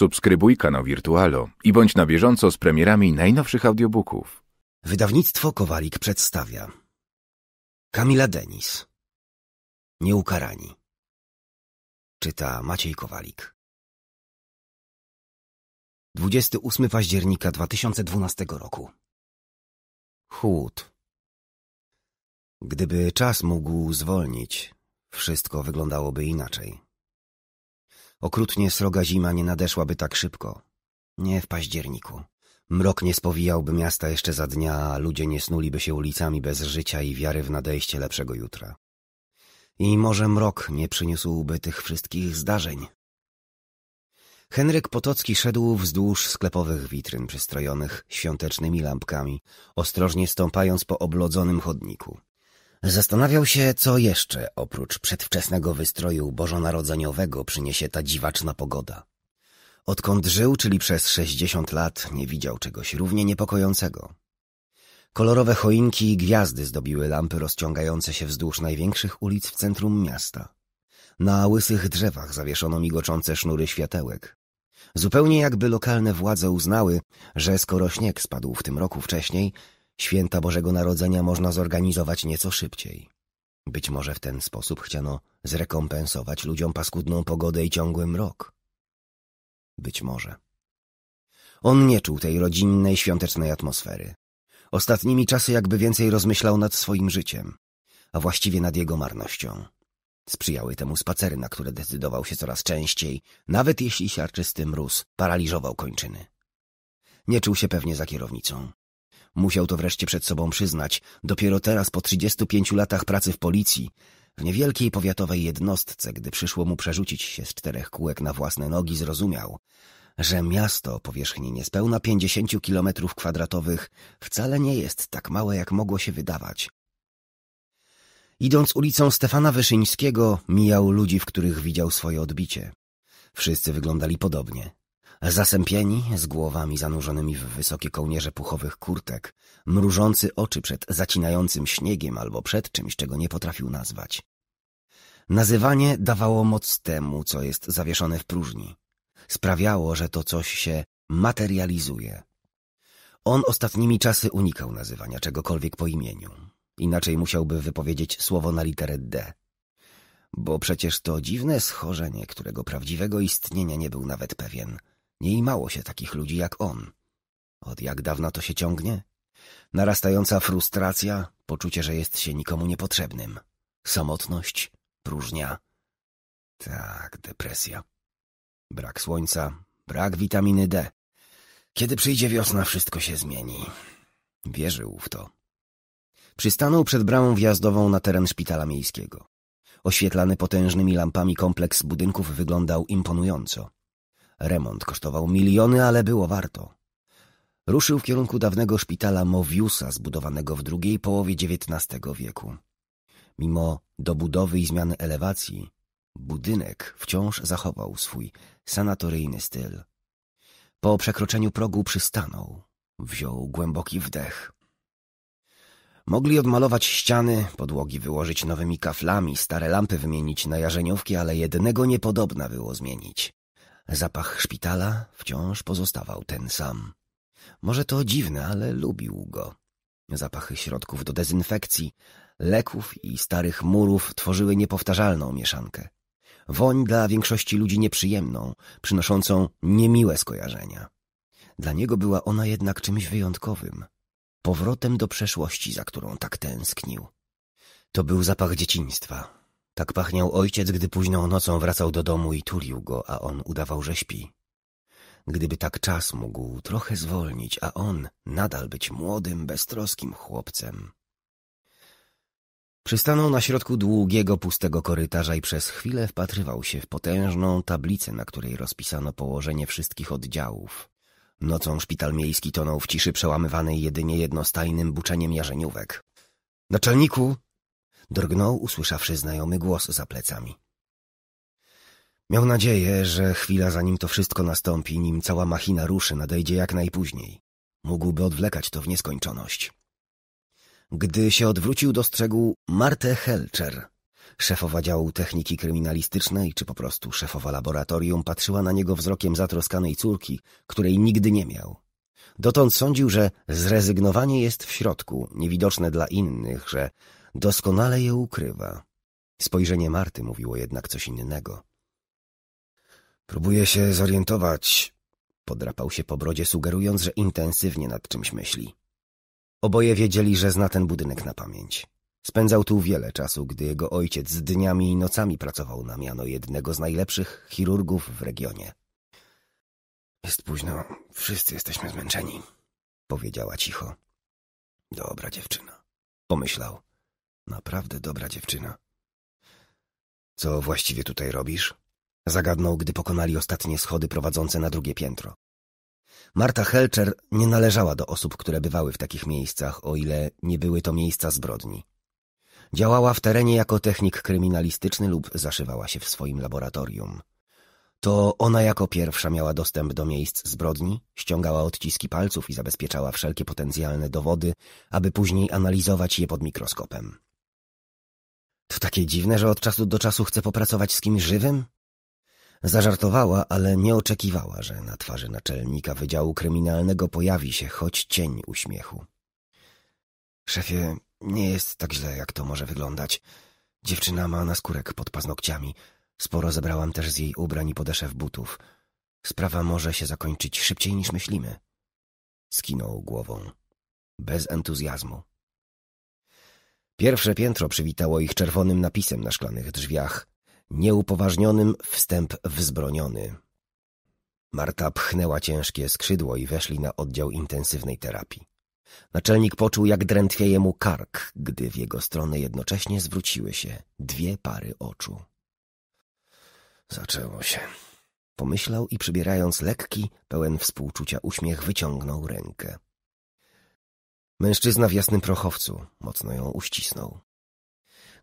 Subskrybuj kanał Wirtualo i bądź na bieżąco z premierami najnowszych audiobooków. Wydawnictwo Kowalik przedstawia Kamila Denis Nieukarani Czyta Maciej Kowalik 28 października 2012 roku Chłód Gdyby czas mógł zwolnić, wszystko wyglądałoby inaczej. Okrutnie sroga zima nie nadeszłaby tak szybko. Nie w październiku. Mrok nie spowijałby miasta jeszcze za dnia, a ludzie nie snuliby się ulicami bez życia i wiary w nadejście lepszego jutra. I może mrok nie przyniósłby tych wszystkich zdarzeń. Henryk Potocki szedł wzdłuż sklepowych witryn przystrojonych świątecznymi lampkami, ostrożnie stąpając po oblodzonym chodniku. Zastanawiał się, co jeszcze oprócz przedwczesnego wystroju bożonarodzeniowego przyniesie ta dziwaczna pogoda. Odkąd żył, czyli przez sześćdziesiąt lat, nie widział czegoś równie niepokojącego. Kolorowe choinki i gwiazdy zdobiły lampy rozciągające się wzdłuż największych ulic w centrum miasta. Na łysych drzewach zawieszono migoczące sznury światełek. Zupełnie jakby lokalne władze uznały, że skoro śnieg spadł w tym roku wcześniej, święta Bożego Narodzenia można zorganizować nieco szybciej. Być może w ten sposób chciano zrekompensować ludziom paskudną pogodę i ciągły mrok. Być może. On nie czuł tej rodzinnej, świątecznej atmosfery. Ostatnimi czasy jakby więcej rozmyślał nad swoim życiem, a właściwie nad jego marnością. Sprzyjały temu spacery, na które decydował się coraz częściej, nawet jeśli siarczysty mróz paraliżował kończyny. Nie czuł się pewnie za kierownicą. Musiał to wreszcie przed sobą przyznać. Dopiero teraz, po 35 latach pracy w policji, w niewielkiej powiatowej jednostce, gdy przyszło mu przerzucić się z czterech kółek na własne nogi, zrozumiał, że miasto o powierzchni niespełna 50 kilometrów kwadratowych wcale nie jest tak małe, jak mogło się wydawać. Idąc ulicą Stefana Wyszyńskiego, mijał ludzi, w których widział swoje odbicie. Wszyscy wyglądali podobnie. Zasępieni, z głowami zanurzonymi w wysokie kołnierze puchowych kurtek, mrużący oczy przed zacinającym śniegiem albo przed czymś, czego nie potrafił nazwać. Nazywanie dawało moc temu, co jest zawieszone w próżni. Sprawiało, że to coś się materializuje. On ostatnimi czasy unikał nazywania czegokolwiek po imieniu. Inaczej musiałby wypowiedzieć słowo na literę D. Bo przecież to dziwne schorzenie, którego prawdziwego istnienia nie był nawet pewien – mało się takich ludzi jak on. Od jak dawna to się ciągnie? Narastająca frustracja, poczucie, że jest się nikomu niepotrzebnym. Samotność, próżnia. Tak, depresja. Brak słońca, brak witaminy D. Kiedy przyjdzie wiosna, wszystko się zmieni. Wierzył w to. Przystanął przed bramą wjazdową na teren szpitala miejskiego. Oświetlany potężnymi lampami kompleks budynków wyglądał imponująco. Remont kosztował miliony, ale było warto. Ruszył w kierunku dawnego szpitala Mowiusa, zbudowanego w drugiej połowie XIX wieku. Mimo dobudowy i zmiany elewacji, budynek wciąż zachował swój sanatoryjny styl. Po przekroczeniu progu przystanął. Wziął głęboki wdech. Mogli odmalować ściany, podłogi wyłożyć nowymi kaflami, stare lampy wymienić na jarzeniówki, ale jednego niepodobna było zmienić. Zapach szpitala wciąż pozostawał ten sam. Może to dziwne, ale lubił go. Zapachy środków do dezynfekcji, leków i starych murów tworzyły niepowtarzalną mieszankę. Woń dla większości ludzi nieprzyjemną, przynoszącą niemiłe skojarzenia. Dla niego była ona jednak czymś wyjątkowym. Powrotem do przeszłości, za którą tak tęsknił. To był zapach dzieciństwa, tak pachniał ojciec, gdy późną nocą wracał do domu i tulił go, a on udawał, że śpi. Gdyby tak czas mógł trochę zwolnić, a on nadal być młodym, beztroskim chłopcem. Przystanął na środku długiego, pustego korytarza i przez chwilę wpatrywał się w potężną tablicę, na której rozpisano położenie wszystkich oddziałów. Nocą szpital miejski tonął w ciszy przełamywanej jedynie jednostajnym buczeniem jarzeniówek. — Naczelniku! drgnął, usłyszawszy znajomy głos za plecami. Miał nadzieję, że chwila zanim to wszystko nastąpi, nim cała machina ruszy, nadejdzie jak najpóźniej. Mógłby odwlekać to w nieskończoność. Gdy się odwrócił, dostrzegł Martę Helcher. Szefowa działu techniki kryminalistycznej, czy po prostu szefowa laboratorium, patrzyła na niego wzrokiem zatroskanej córki, której nigdy nie miał. Dotąd sądził, że zrezygnowanie jest w środku, niewidoczne dla innych, że Doskonale je ukrywa. Spojrzenie Marty mówiło jednak coś innego. Próbuję się zorientować. Podrapał się po brodzie, sugerując, że intensywnie nad czymś myśli. Oboje wiedzieli, że zna ten budynek na pamięć. Spędzał tu wiele czasu, gdy jego ojciec dniami i nocami pracował na miano jednego z najlepszych chirurgów w regionie. Jest późno, wszyscy jesteśmy zmęczeni, powiedziała cicho. Dobra dziewczyna, pomyślał. Naprawdę dobra dziewczyna. Co właściwie tutaj robisz? Zagadnął, gdy pokonali ostatnie schody prowadzące na drugie piętro. Marta Helczer nie należała do osób, które bywały w takich miejscach, o ile nie były to miejsca zbrodni. Działała w terenie jako technik kryminalistyczny lub zaszywała się w swoim laboratorium. To ona jako pierwsza miała dostęp do miejsc zbrodni, ściągała odciski palców i zabezpieczała wszelkie potencjalne dowody, aby później analizować je pod mikroskopem. To takie dziwne, że od czasu do czasu chce popracować z kimś żywym? Zażartowała, ale nie oczekiwała, że na twarzy naczelnika Wydziału Kryminalnego pojawi się choć cień uśmiechu. Szefie, nie jest tak źle, jak to może wyglądać. Dziewczyna ma skórek pod paznokciami. Sporo zebrałam też z jej ubrań i podeszew butów. Sprawa może się zakończyć szybciej niż myślimy. Skinął głową. Bez entuzjazmu. Pierwsze piętro przywitało ich czerwonym napisem na szklanych drzwiach. Nieupoważnionym wstęp wzbroniony. Marta pchnęła ciężkie skrzydło i weszli na oddział intensywnej terapii. Naczelnik poczuł, jak drętwieje mu kark, gdy w jego stronę jednocześnie zwróciły się dwie pary oczu. Zaczęło się. Pomyślał i przybierając lekki, pełen współczucia uśmiech, wyciągnął rękę. Mężczyzna w jasnym prochowcu mocno ją uścisnął.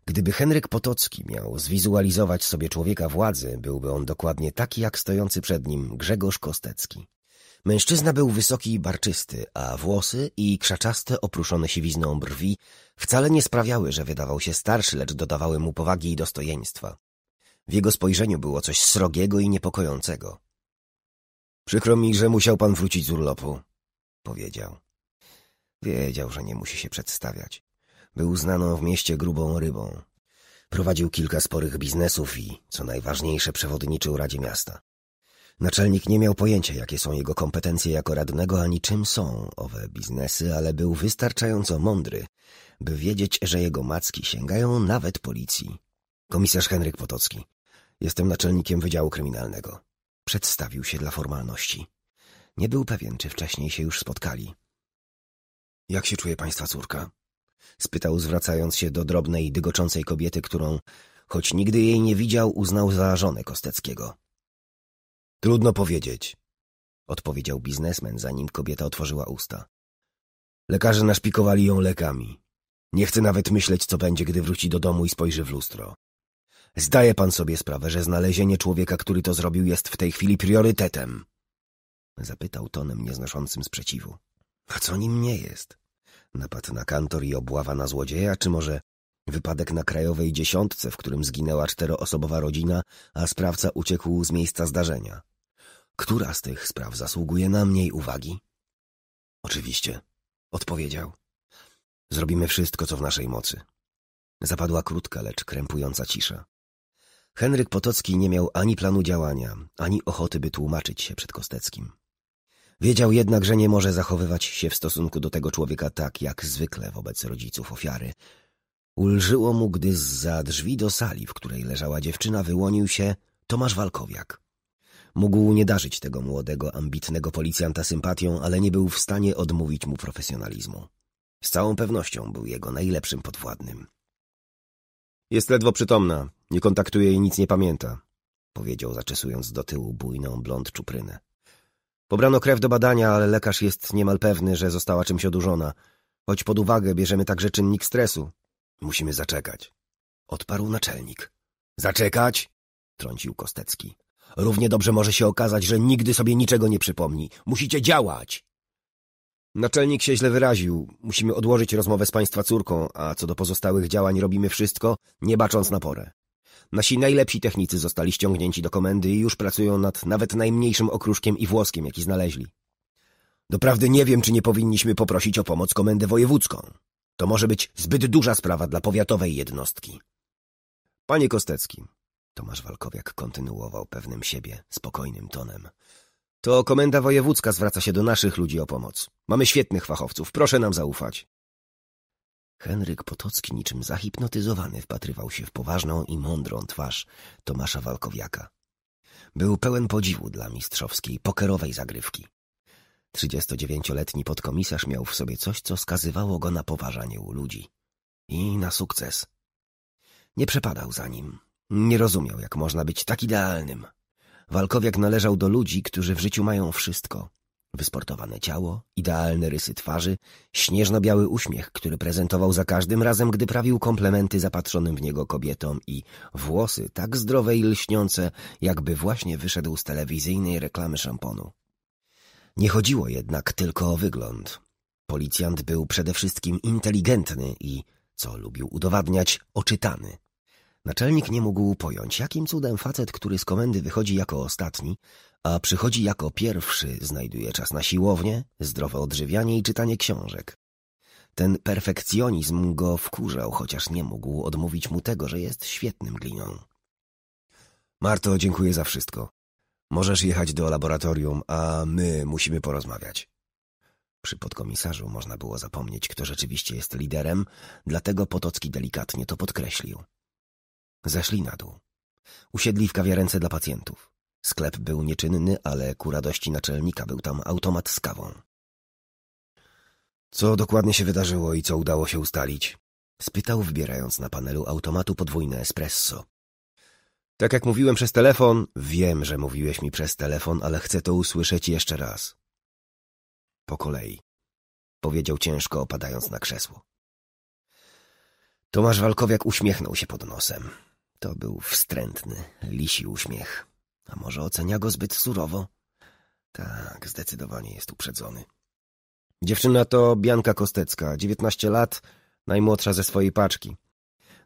Gdyby Henryk Potocki miał zwizualizować sobie człowieka władzy, byłby on dokładnie taki jak stojący przed nim Grzegorz Kostecki. Mężczyzna był wysoki i barczysty, a włosy i krzaczaste, opruszone siwizną brwi wcale nie sprawiały, że wydawał się starszy, lecz dodawały mu powagi i dostojeństwa. W jego spojrzeniu było coś srogiego i niepokojącego. — Przykro mi, że musiał pan wrócić z urlopu — powiedział. Wiedział, że nie musi się przedstawiać. Był znaną w mieście grubą rybą. Prowadził kilka sporych biznesów i, co najważniejsze, przewodniczył Radzie Miasta. Naczelnik nie miał pojęcia, jakie są jego kompetencje jako radnego, ani czym są owe biznesy, ale był wystarczająco mądry, by wiedzieć, że jego macki sięgają nawet policji. Komisarz Henryk Potocki. Jestem naczelnikiem Wydziału Kryminalnego. Przedstawił się dla formalności. Nie był pewien, czy wcześniej się już spotkali. Jak się czuje państwa córka? spytał, zwracając się do drobnej, dygoczącej kobiety, którą, choć nigdy jej nie widział, uznał za żonę Kosteckiego. Trudno powiedzieć, odpowiedział biznesmen, zanim kobieta otworzyła usta. Lekarze naszpikowali ją lekami. Nie chcę nawet myśleć, co będzie, gdy wróci do domu i spojrzy w lustro. Zdaje pan sobie sprawę, że znalezienie człowieka, który to zrobił, jest w tej chwili priorytetem? Zapytał tonem nieznoszącym sprzeciwu. A co nim nie jest? Napad na kantor i obława na złodzieja, czy może wypadek na krajowej dziesiątce, w którym zginęła czteroosobowa rodzina, a sprawca uciekł z miejsca zdarzenia? Która z tych spraw zasługuje na mniej uwagi? Oczywiście, odpowiedział. Zrobimy wszystko, co w naszej mocy. Zapadła krótka, lecz krępująca cisza. Henryk Potocki nie miał ani planu działania, ani ochoty, by tłumaczyć się przed Kosteckim. Wiedział jednak, że nie może zachowywać się w stosunku do tego człowieka tak, jak zwykle wobec rodziców ofiary. Ulżyło mu, gdy za drzwi do sali, w której leżała dziewczyna, wyłonił się Tomasz Walkowiak. Mógł nie darzyć tego młodego, ambitnego policjanta sympatią, ale nie był w stanie odmówić mu profesjonalizmu. Z całą pewnością był jego najlepszym podwładnym. Jest ledwo przytomna, nie kontaktuje i nic nie pamięta, powiedział, zaczesując do tyłu bujną blond czuprynę. Pobrano krew do badania, ale lekarz jest niemal pewny, że została czymś odurzona. Choć pod uwagę bierzemy także czynnik stresu. Musimy zaczekać. Odparł naczelnik. Zaczekać? Trącił Kostecki. Równie dobrze może się okazać, że nigdy sobie niczego nie przypomni. Musicie działać! Naczelnik się źle wyraził. Musimy odłożyć rozmowę z państwa córką, a co do pozostałych działań robimy wszystko, nie bacząc na porę. Nasi najlepsi technicy zostali ściągnięci do komendy i już pracują nad nawet najmniejszym okruszkiem i włoskiem, jaki znaleźli. Doprawdy nie wiem, czy nie powinniśmy poprosić o pomoc komendę wojewódzką. To może być zbyt duża sprawa dla powiatowej jednostki. Panie Kostecki, Tomasz Walkowiak kontynuował pewnym siebie, spokojnym tonem. To komenda wojewódzka zwraca się do naszych ludzi o pomoc. Mamy świetnych fachowców, proszę nam zaufać. Henryk Potocki niczym zahipnotyzowany wpatrywał się w poważną i mądrą twarz Tomasza Walkowiaka. Był pełen podziwu dla mistrzowskiej, pokerowej zagrywki. 39-letni podkomisarz miał w sobie coś, co skazywało go na poważanie u ludzi. I na sukces. Nie przepadał za nim. Nie rozumiał, jak można być tak idealnym. Walkowiak należał do ludzi, którzy w życiu mają wszystko. Wysportowane ciało, idealne rysy twarzy, śnieżno-biały uśmiech, który prezentował za każdym razem, gdy prawił komplementy zapatrzonym w niego kobietom i włosy tak zdrowe i lśniące, jakby właśnie wyszedł z telewizyjnej reklamy szamponu. Nie chodziło jednak tylko o wygląd. Policjant był przede wszystkim inteligentny i, co lubił udowadniać, oczytany. Naczelnik nie mógł pojąć, jakim cudem facet, który z komendy wychodzi jako ostatni, a przychodzi jako pierwszy, znajduje czas na siłownię, zdrowe odżywianie i czytanie książek. Ten perfekcjonizm go wkurzał, chociaż nie mógł odmówić mu tego, że jest świetnym gliną. Marto, dziękuję za wszystko. Możesz jechać do laboratorium, a my musimy porozmawiać. Przy podkomisarzu można było zapomnieć, kto rzeczywiście jest liderem, dlatego Potocki delikatnie to podkreślił. Zeszli na dół. Usiedli w kawiarence dla pacjentów. Sklep był nieczynny, ale ku radości naczelnika był tam automat z kawą. Co dokładnie się wydarzyło i co udało się ustalić? Spytał, wybierając na panelu automatu podwójne espresso. Tak jak mówiłem przez telefon, wiem, że mówiłeś mi przez telefon, ale chcę to usłyszeć jeszcze raz. Po kolei. Powiedział ciężko, opadając na krzesło. Tomasz Walkowiak uśmiechnął się pod nosem. To był wstrętny, lisi uśmiech. A może ocenia go zbyt surowo? Tak, zdecydowanie jest uprzedzony. Dziewczyna to Bianka Kostecka, 19 lat, najmłodsza ze swojej paczki.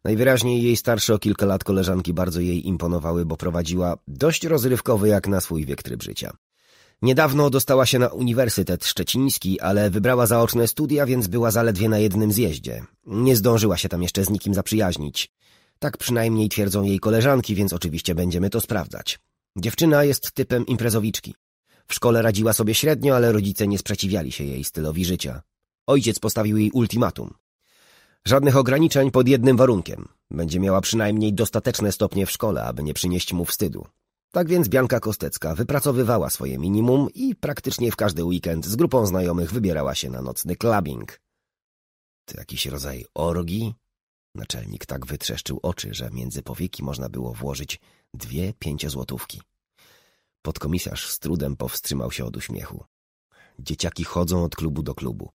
Najwyraźniej jej starsze o kilka lat koleżanki bardzo jej imponowały, bo prowadziła dość rozrywkowy jak na swój wiek tryb życia. Niedawno dostała się na Uniwersytet Szczeciński, ale wybrała zaoczne studia, więc była zaledwie na jednym zjeździe. Nie zdążyła się tam jeszcze z nikim zaprzyjaźnić. Tak przynajmniej twierdzą jej koleżanki, więc oczywiście będziemy to sprawdzać. Dziewczyna jest typem imprezowiczki. W szkole radziła sobie średnio, ale rodzice nie sprzeciwiali się jej stylowi życia. Ojciec postawił jej ultimatum. Żadnych ograniczeń pod jednym warunkiem. Będzie miała przynajmniej dostateczne stopnie w szkole, aby nie przynieść mu wstydu. Tak więc Bianka Kostecka wypracowywała swoje minimum i praktycznie w każdy weekend z grupą znajomych wybierała się na nocny clubbing. To jakiś rodzaj orgi? Naczelnik tak wytrzeszczył oczy, że między powieki można było włożyć dwie pięciozłotówki. Podkomisarz z trudem powstrzymał się od uśmiechu. Dzieciaki chodzą od klubu do klubu.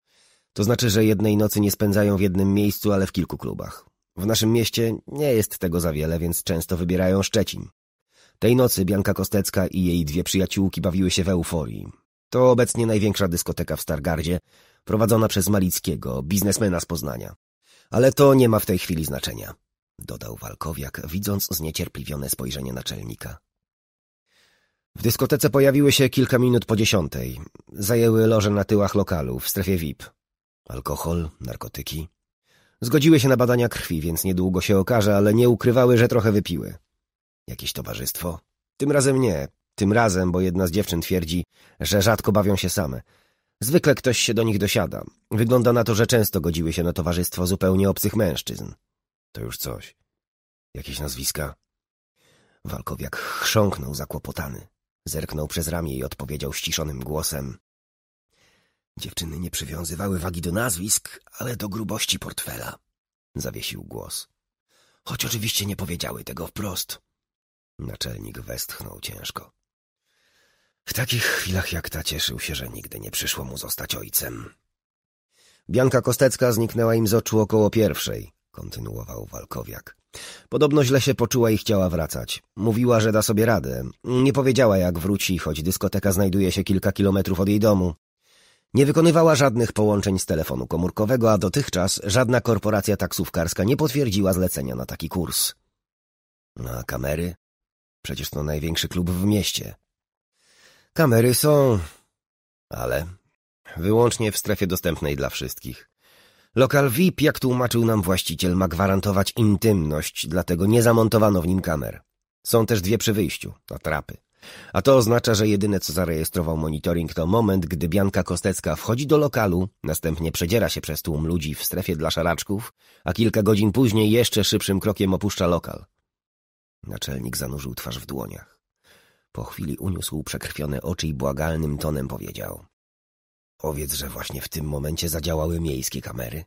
To znaczy, że jednej nocy nie spędzają w jednym miejscu, ale w kilku klubach. W naszym mieście nie jest tego za wiele, więc często wybierają Szczecin. Tej nocy Bianka Kostecka i jej dwie przyjaciółki bawiły się w euforii. To obecnie największa dyskoteka w Stargardzie, prowadzona przez Malickiego, biznesmena z Poznania. Ale to nie ma w tej chwili znaczenia, dodał Walkowiak, widząc zniecierpliwione spojrzenie naczelnika. W dyskotece pojawiły się kilka minut po dziesiątej. Zajęły loże na tyłach lokalu, w strefie VIP. Alkohol, narkotyki. Zgodziły się na badania krwi, więc niedługo się okaże, ale nie ukrywały, że trochę wypiły. Jakieś towarzystwo? Tym razem nie. Tym razem, bo jedna z dziewczyn twierdzi, że rzadko bawią się same. Zwykle ktoś się do nich dosiada. Wygląda na to, że często godziły się na towarzystwo zupełnie obcych mężczyzn. To już coś. Jakieś nazwiska? Walkowiak chrząknął zakłopotany. Zerknął przez ramię i odpowiedział ściszonym głosem. Dziewczyny nie przywiązywały wagi do nazwisk, ale do grubości portfela. Zawiesił głos. Choć oczywiście nie powiedziały tego wprost. Naczelnik westchnął ciężko. W takich chwilach jak ta cieszył się, że nigdy nie przyszło mu zostać ojcem. Bianka Kostecka zniknęła im z oczu około pierwszej kontynuował Walkowiak. Podobno źle się poczuła i chciała wracać. Mówiła, że da sobie radę. Nie powiedziała, jak wróci, choć dyskoteka znajduje się kilka kilometrów od jej domu. Nie wykonywała żadnych połączeń z telefonu komórkowego, a dotychczas żadna korporacja taksówkarska nie potwierdziła zlecenia na taki kurs. A kamery? Przecież to największy klub w mieście. Kamery są... ale wyłącznie w strefie dostępnej dla wszystkich. Lokal VIP, jak tłumaczył nam właściciel, ma gwarantować intymność, dlatego nie zamontowano w nim kamer. Są też dwie przy wyjściu, atrapy. A to oznacza, że jedyne co zarejestrował monitoring to moment, gdy Bianka Kostecka wchodzi do lokalu, następnie przedziera się przez tłum ludzi w strefie dla szaraczków, a kilka godzin później jeszcze szybszym krokiem opuszcza lokal. Naczelnik zanurzył twarz w dłoniach. Po chwili uniósł przekrwione oczy i błagalnym tonem powiedział Powiedz, że właśnie w tym momencie zadziałały miejskie kamery.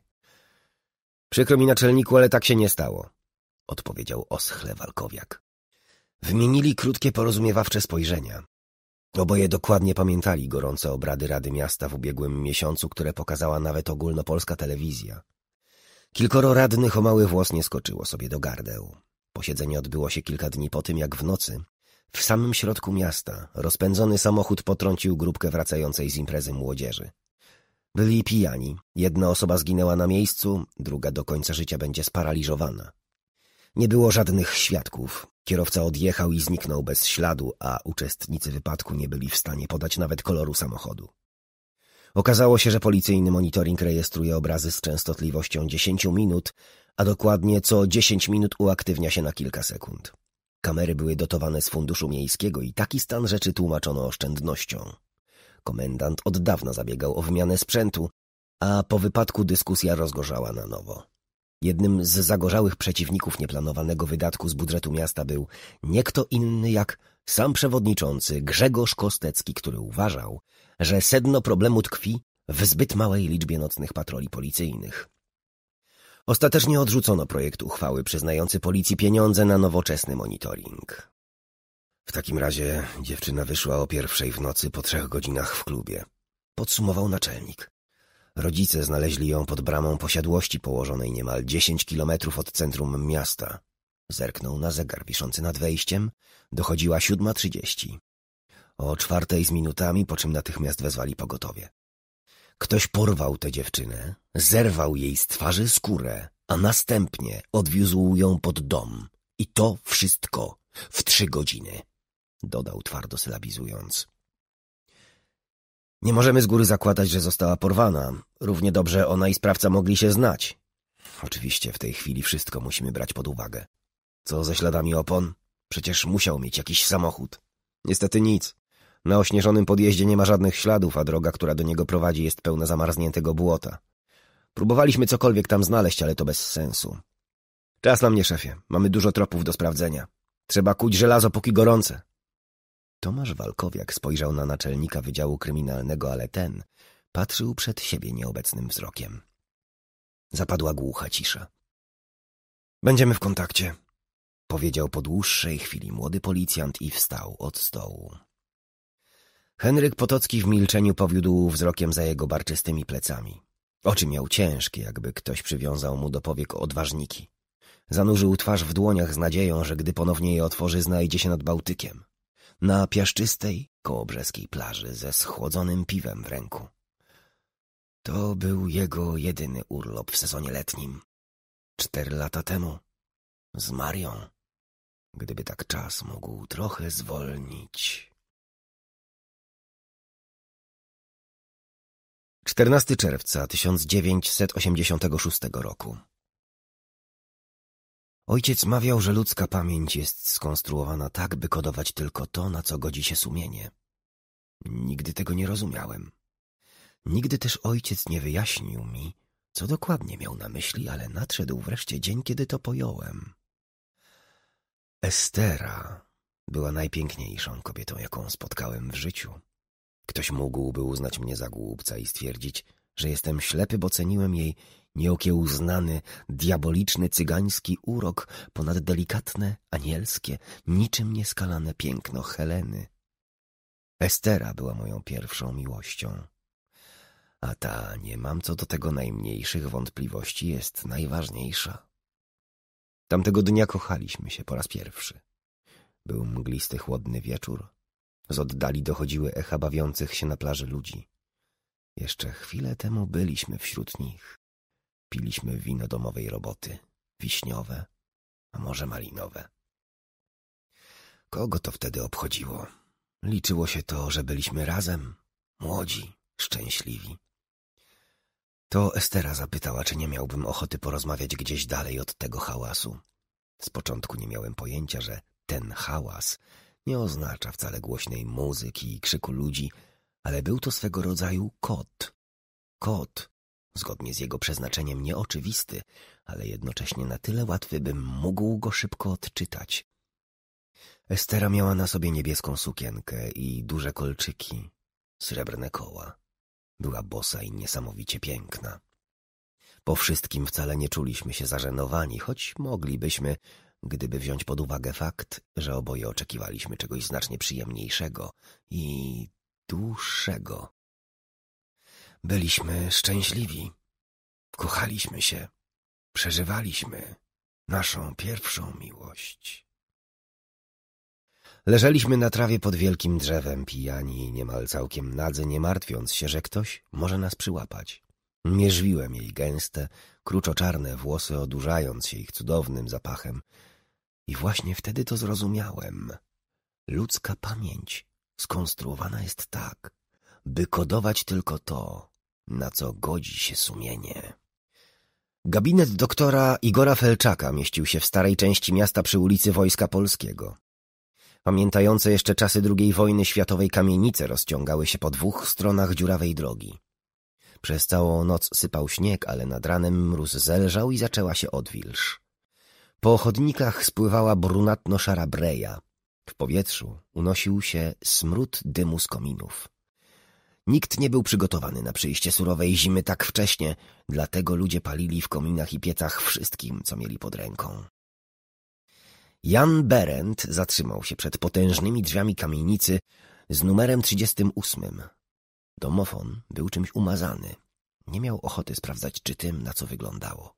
Przykro mi naczelniku, ale tak się nie stało, odpowiedział oschle Walkowiak. Wymienili krótkie porozumiewawcze spojrzenia. Oboje dokładnie pamiętali gorące obrady Rady Miasta w ubiegłym miesiącu, które pokazała nawet ogólnopolska telewizja. Kilkoro radnych o mały włos nie skoczyło sobie do gardeł. Posiedzenie odbyło się kilka dni po tym, jak w nocy w samym środku miasta rozpędzony samochód potrącił grupkę wracającej z imprezy młodzieży. Byli pijani. Jedna osoba zginęła na miejscu, druga do końca życia będzie sparaliżowana. Nie było żadnych świadków. Kierowca odjechał i zniknął bez śladu, a uczestnicy wypadku nie byli w stanie podać nawet koloru samochodu. Okazało się, że policyjny monitoring rejestruje obrazy z częstotliwością 10 minut, a dokładnie co 10 minut uaktywnia się na kilka sekund. Kamery były dotowane z funduszu miejskiego i taki stan rzeczy tłumaczono oszczędnością. Komendant od dawna zabiegał o wymianę sprzętu, a po wypadku dyskusja rozgorzała na nowo. Jednym z zagorzałych przeciwników nieplanowanego wydatku z budżetu miasta był nie kto inny jak sam przewodniczący Grzegorz Kostecki, który uważał, że sedno problemu tkwi w zbyt małej liczbie nocnych patroli policyjnych. Ostatecznie odrzucono projekt uchwały przyznający policji pieniądze na nowoczesny monitoring. W takim razie dziewczyna wyszła o pierwszej w nocy po trzech godzinach w klubie. Podsumował naczelnik. Rodzice znaleźli ją pod bramą posiadłości położonej niemal dziesięć kilometrów od centrum miasta. Zerknął na zegar wiszący nad wejściem. Dochodziła siódma trzydzieści. O czwartej z minutami, po czym natychmiast wezwali pogotowie. Ktoś porwał tę dziewczynę, zerwał jej z twarzy skórę, a następnie odwiózł ją pod dom. I to wszystko w trzy godziny, dodał twardo sylabizując. Nie możemy z góry zakładać, że została porwana. Równie dobrze ona i sprawca mogli się znać. Oczywiście w tej chwili wszystko musimy brać pod uwagę. Co ze śladami opon? Przecież musiał mieć jakiś samochód. Niestety nic. Na ośnieżonym podjeździe nie ma żadnych śladów, a droga, która do niego prowadzi, jest pełna zamarzniętego błota. Próbowaliśmy cokolwiek tam znaleźć, ale to bez sensu. Czas na mnie, szefie. Mamy dużo tropów do sprawdzenia. Trzeba kuć żelazo, póki gorące. Tomasz Walkowiak spojrzał na naczelnika Wydziału Kryminalnego, ale ten patrzył przed siebie nieobecnym wzrokiem. Zapadła głucha cisza. Będziemy w kontakcie, powiedział po dłuższej chwili młody policjant i wstał od stołu. Henryk Potocki w milczeniu powiódł wzrokiem za jego barczystymi plecami. Oczy miał ciężkie, jakby ktoś przywiązał mu do powiek odważniki. Zanurzył twarz w dłoniach z nadzieją, że gdy ponownie je otworzy, znajdzie się nad Bałtykiem. Na piaszczystej, kołobrzeskiej plaży ze schłodzonym piwem w ręku. To był jego jedyny urlop w sezonie letnim. Cztery lata temu. Z Marią. Gdyby tak czas mógł trochę zwolnić... 14 czerwca 1986 roku. Ojciec mawiał, że ludzka pamięć jest skonstruowana tak, by kodować tylko to, na co godzi się sumienie. Nigdy tego nie rozumiałem. Nigdy też ojciec nie wyjaśnił mi, co dokładnie miał na myśli, ale nadszedł wreszcie dzień, kiedy to pojąłem. Estera była najpiękniejszą kobietą, jaką spotkałem w życiu. Ktoś mógłby uznać mnie za głupca i stwierdzić, że jestem ślepy, bo ceniłem jej nieokiełznany, diaboliczny, cygański urok ponad delikatne, anielskie, niczym nieskalane piękno Heleny. Estera była moją pierwszą miłością. A ta, nie mam co do tego najmniejszych wątpliwości, jest najważniejsza. Tamtego dnia kochaliśmy się po raz pierwszy. Był mglisty, chłodny wieczór. Z oddali dochodziły echa bawiących się na plaży ludzi. Jeszcze chwilę temu byliśmy wśród nich. Piliśmy wino domowej roboty, wiśniowe, a może malinowe. Kogo to wtedy obchodziło? Liczyło się to, że byliśmy razem, młodzi, szczęśliwi. To Estera zapytała, czy nie miałbym ochoty porozmawiać gdzieś dalej od tego hałasu. Z początku nie miałem pojęcia, że ten hałas nie oznacza wcale głośnej muzyki i krzyku ludzi, ale był to swego rodzaju kot. Kot, zgodnie z jego przeznaczeniem nieoczywisty, ale jednocześnie na tyle łatwy, bym mógł go szybko odczytać. Estera miała na sobie niebieską sukienkę i duże kolczyki, srebrne koła. Była bosa i niesamowicie piękna. Po wszystkim wcale nie czuliśmy się zażenowani, choć moglibyśmy, Gdyby wziąć pod uwagę fakt, że oboje oczekiwaliśmy czegoś znacznie przyjemniejszego i dłuższego. Byliśmy szczęśliwi. Kochaliśmy się. Przeżywaliśmy naszą pierwszą miłość. Leżeliśmy na trawie pod wielkim drzewem, pijani i niemal całkiem nadzy, nie martwiąc się, że ktoś może nas przyłapać. Mierzwiłem jej gęste, kruczoczarne włosy, odurzając się ich cudownym zapachem, i właśnie wtedy to zrozumiałem. Ludzka pamięć skonstruowana jest tak, by kodować tylko to, na co godzi się sumienie. Gabinet doktora Igora Felczaka mieścił się w starej części miasta przy ulicy Wojska Polskiego. Pamiętające jeszcze czasy II wojny światowej kamienice rozciągały się po dwóch stronach dziurawej drogi. Przez całą noc sypał śnieg, ale nad ranem mróz zelżał i zaczęła się odwilż. Po chodnikach spływała brunatno-szara breja. W powietrzu unosił się smród dymu z kominów. Nikt nie był przygotowany na przyjście surowej zimy tak wcześnie, dlatego ludzie palili w kominach i piecach wszystkim, co mieli pod ręką. Jan Berend zatrzymał się przed potężnymi drzwiami kamienicy z numerem 38. Domofon był czymś umazany. Nie miał ochoty sprawdzać, czy tym, na co wyglądało.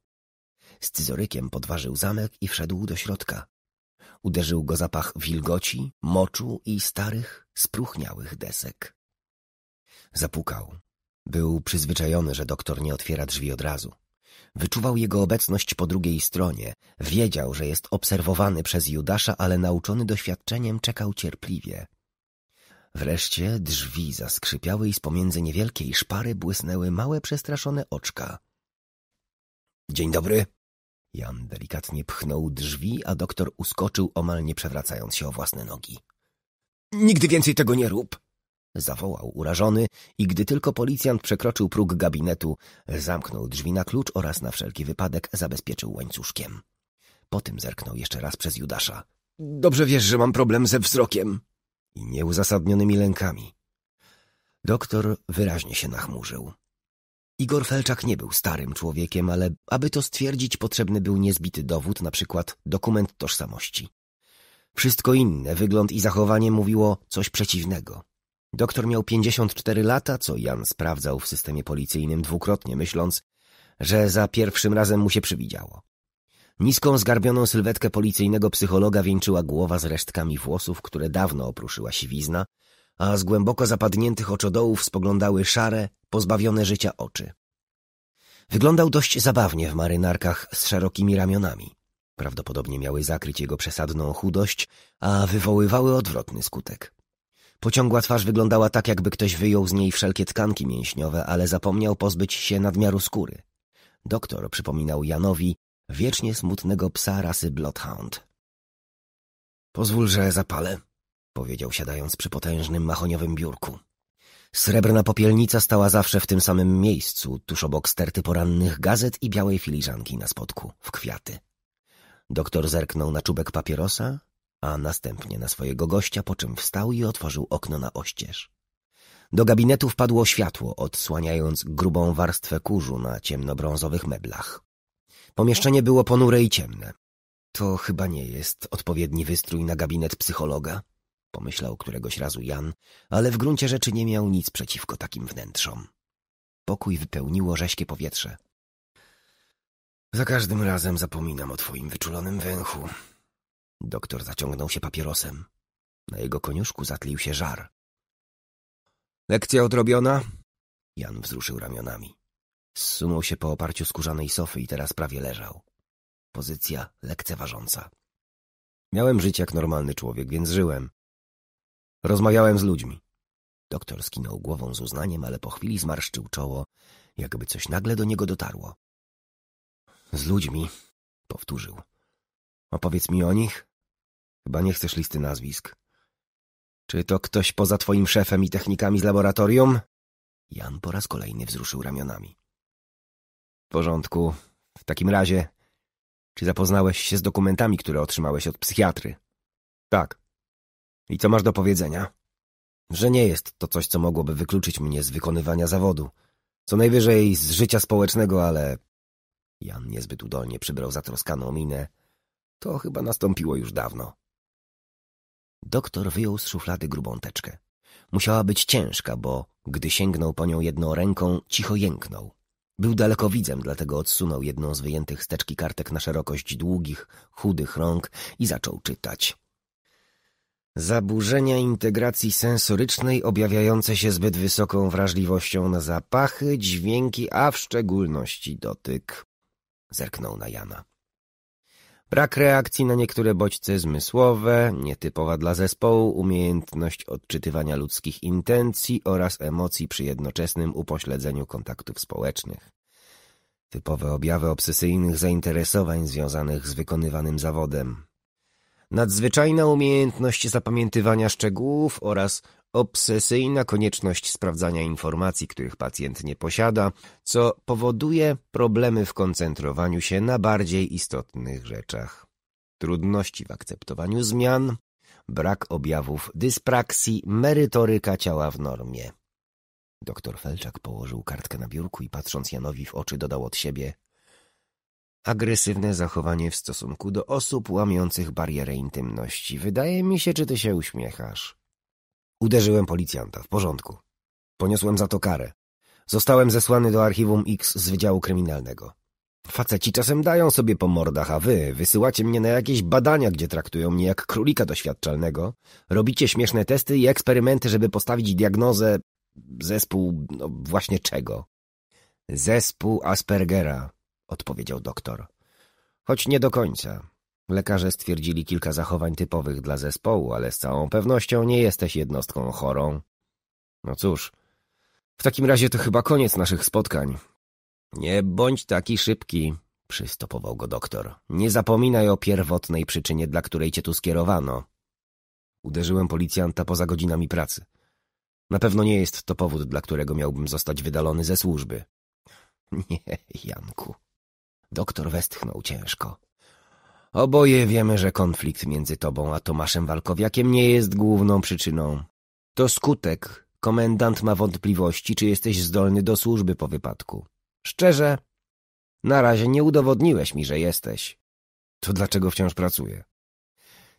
Scyzorykiem podważył zamek i wszedł do środka. Uderzył go zapach wilgoci, moczu i starych, spruchniałych desek. Zapukał. Był przyzwyczajony, że doktor nie otwiera drzwi od razu. Wyczuwał jego obecność po drugiej stronie. Wiedział, że jest obserwowany przez Judasza, ale nauczony doświadczeniem czekał cierpliwie. Wreszcie drzwi zaskrzypiały i z pomiędzy niewielkiej szpary błysnęły małe przestraszone oczka. — Dzień dobry! Jan delikatnie pchnął drzwi, a doktor uskoczył, omal nie przewracając się o własne nogi. Nigdy więcej tego nie rób! Zawołał urażony i gdy tylko policjant przekroczył próg gabinetu, zamknął drzwi na klucz oraz na wszelki wypadek zabezpieczył łańcuszkiem. Potem zerknął jeszcze raz przez Judasza. Dobrze wiesz, że mam problem ze wzrokiem i nieuzasadnionymi lękami. Doktor wyraźnie się nachmurzył. Igor Felczak nie był starym człowiekiem, ale aby to stwierdzić, potrzebny był niezbity dowód, na przykład dokument tożsamości. Wszystko inne, wygląd i zachowanie mówiło coś przeciwnego. Doktor miał 54 lata, co Jan sprawdzał w systemie policyjnym dwukrotnie, myśląc, że za pierwszym razem mu się przywidziało. Niską, zgarbioną sylwetkę policyjnego psychologa wieńczyła głowa z resztkami włosów, które dawno opruszyła siwizna, a z głęboko zapadniętych oczodołów spoglądały szare, pozbawione życia oczy. Wyglądał dość zabawnie w marynarkach z szerokimi ramionami. Prawdopodobnie miały zakryć jego przesadną chudość, a wywoływały odwrotny skutek. Pociągła twarz wyglądała tak, jakby ktoś wyjął z niej wszelkie tkanki mięśniowe, ale zapomniał pozbyć się nadmiaru skóry. Doktor przypominał Janowi wiecznie smutnego psa rasy Bloodhound. Pozwól, że zapalę, powiedział siadając przy potężnym mahoniowym biurku. Srebrna popielnica stała zawsze w tym samym miejscu, tuż obok sterty porannych gazet i białej filiżanki na spodku, w kwiaty. Doktor zerknął na czubek papierosa, a następnie na swojego gościa, po czym wstał i otworzył okno na oścież. Do gabinetu wpadło światło, odsłaniając grubą warstwę kurzu na ciemnobrązowych meblach. Pomieszczenie było ponure i ciemne. To chyba nie jest odpowiedni wystrój na gabinet psychologa, pomyślał któregoś razu Jan, ale w gruncie rzeczy nie miał nic przeciwko takim wnętrzom. Pokój wypełniło rześkie powietrze. Za każdym razem zapominam o twoim wyczulonym węchu. Doktor zaciągnął się papierosem. Na jego koniuszku zatlił się żar. Lekcja odrobiona? Jan wzruszył ramionami. Zsunął się po oparciu skórzanej sofy i teraz prawie leżał. Pozycja lekceważąca. Miałem żyć jak normalny człowiek, więc żyłem. Rozmawiałem z ludźmi. Doktor skinął głową z uznaniem, ale po chwili zmarszczył czoło, jakby coś nagle do niego dotarło. Z ludźmi, powtórzył. Opowiedz mi o nich? Chyba nie chcesz listy nazwisk. Czy to ktoś poza twoim szefem i technikami z laboratorium? Jan po raz kolejny wzruszył ramionami. W porządku. W takim razie, czy zapoznałeś się z dokumentami, które otrzymałeś od psychiatry? Tak. I co masz do powiedzenia? Że nie jest to coś, co mogłoby wykluczyć mnie z wykonywania zawodu. Co najwyżej z życia społecznego, ale... Jan niezbyt udolnie przybrał zatroskaną minę. To chyba nastąpiło już dawno. Doktor wyjął z szuflady grubą teczkę. Musiała być ciężka, bo gdy sięgnął po nią jedną ręką, cicho jęknął. Był dalekowidzem, dlatego odsunął jedną z wyjętych z teczki kartek na szerokość długich, chudych rąk i zaczął czytać. Zaburzenia integracji sensorycznej objawiające się zbyt wysoką wrażliwością na zapachy, dźwięki, a w szczególności dotyk. Zerknął na Jana. Brak reakcji na niektóre bodźce zmysłowe, nietypowa dla zespołu umiejętność odczytywania ludzkich intencji oraz emocji przy jednoczesnym upośledzeniu kontaktów społecznych. Typowe objawy obsesyjnych zainteresowań związanych z wykonywanym zawodem, nadzwyczajna umiejętność zapamiętywania szczegółów oraz obsesyjna konieczność sprawdzania informacji, których pacjent nie posiada, co powoduje problemy w koncentrowaniu się na bardziej istotnych rzeczach. Trudności w akceptowaniu zmian, brak objawów dyspraksji, merytoryka ciała w normie. Doktor Felczak położył kartkę na biurku i patrząc Janowi w oczy dodał od siebie agresywne zachowanie w stosunku do osób łamiących barierę intymności. Wydaje mi się, czy ty się uśmiechasz. Uderzyłem policjanta, w porządku. Poniosłem za to karę. Zostałem zesłany do archiwum X z Wydziału Kryminalnego. Faceci czasem dają sobie po mordach, a wy wysyłacie mnie na jakieś badania, gdzie traktują mnie jak królika doświadczalnego, robicie śmieszne testy i eksperymenty, żeby postawić diagnozę... zespół... no właśnie czego? Zespół Aspergera, odpowiedział doktor. Choć nie do końca. Lekarze stwierdzili kilka zachowań typowych dla zespołu, ale z całą pewnością nie jesteś jednostką chorą. No cóż, w takim razie to chyba koniec naszych spotkań. Nie bądź taki szybki, przystopował go doktor. Nie zapominaj o pierwotnej przyczynie, dla której cię tu skierowano. Uderzyłem policjanta poza godzinami pracy. Na pewno nie jest to powód, dla którego miałbym zostać wydalony ze służby. Nie, Janku. Doktor westchnął ciężko. Oboje wiemy, że konflikt między tobą a Tomaszem Walkowiakiem nie jest główną przyczyną. To skutek. Komendant ma wątpliwości, czy jesteś zdolny do służby po wypadku. Szczerze, na razie nie udowodniłeś mi, że jesteś. To dlaczego wciąż pracuję?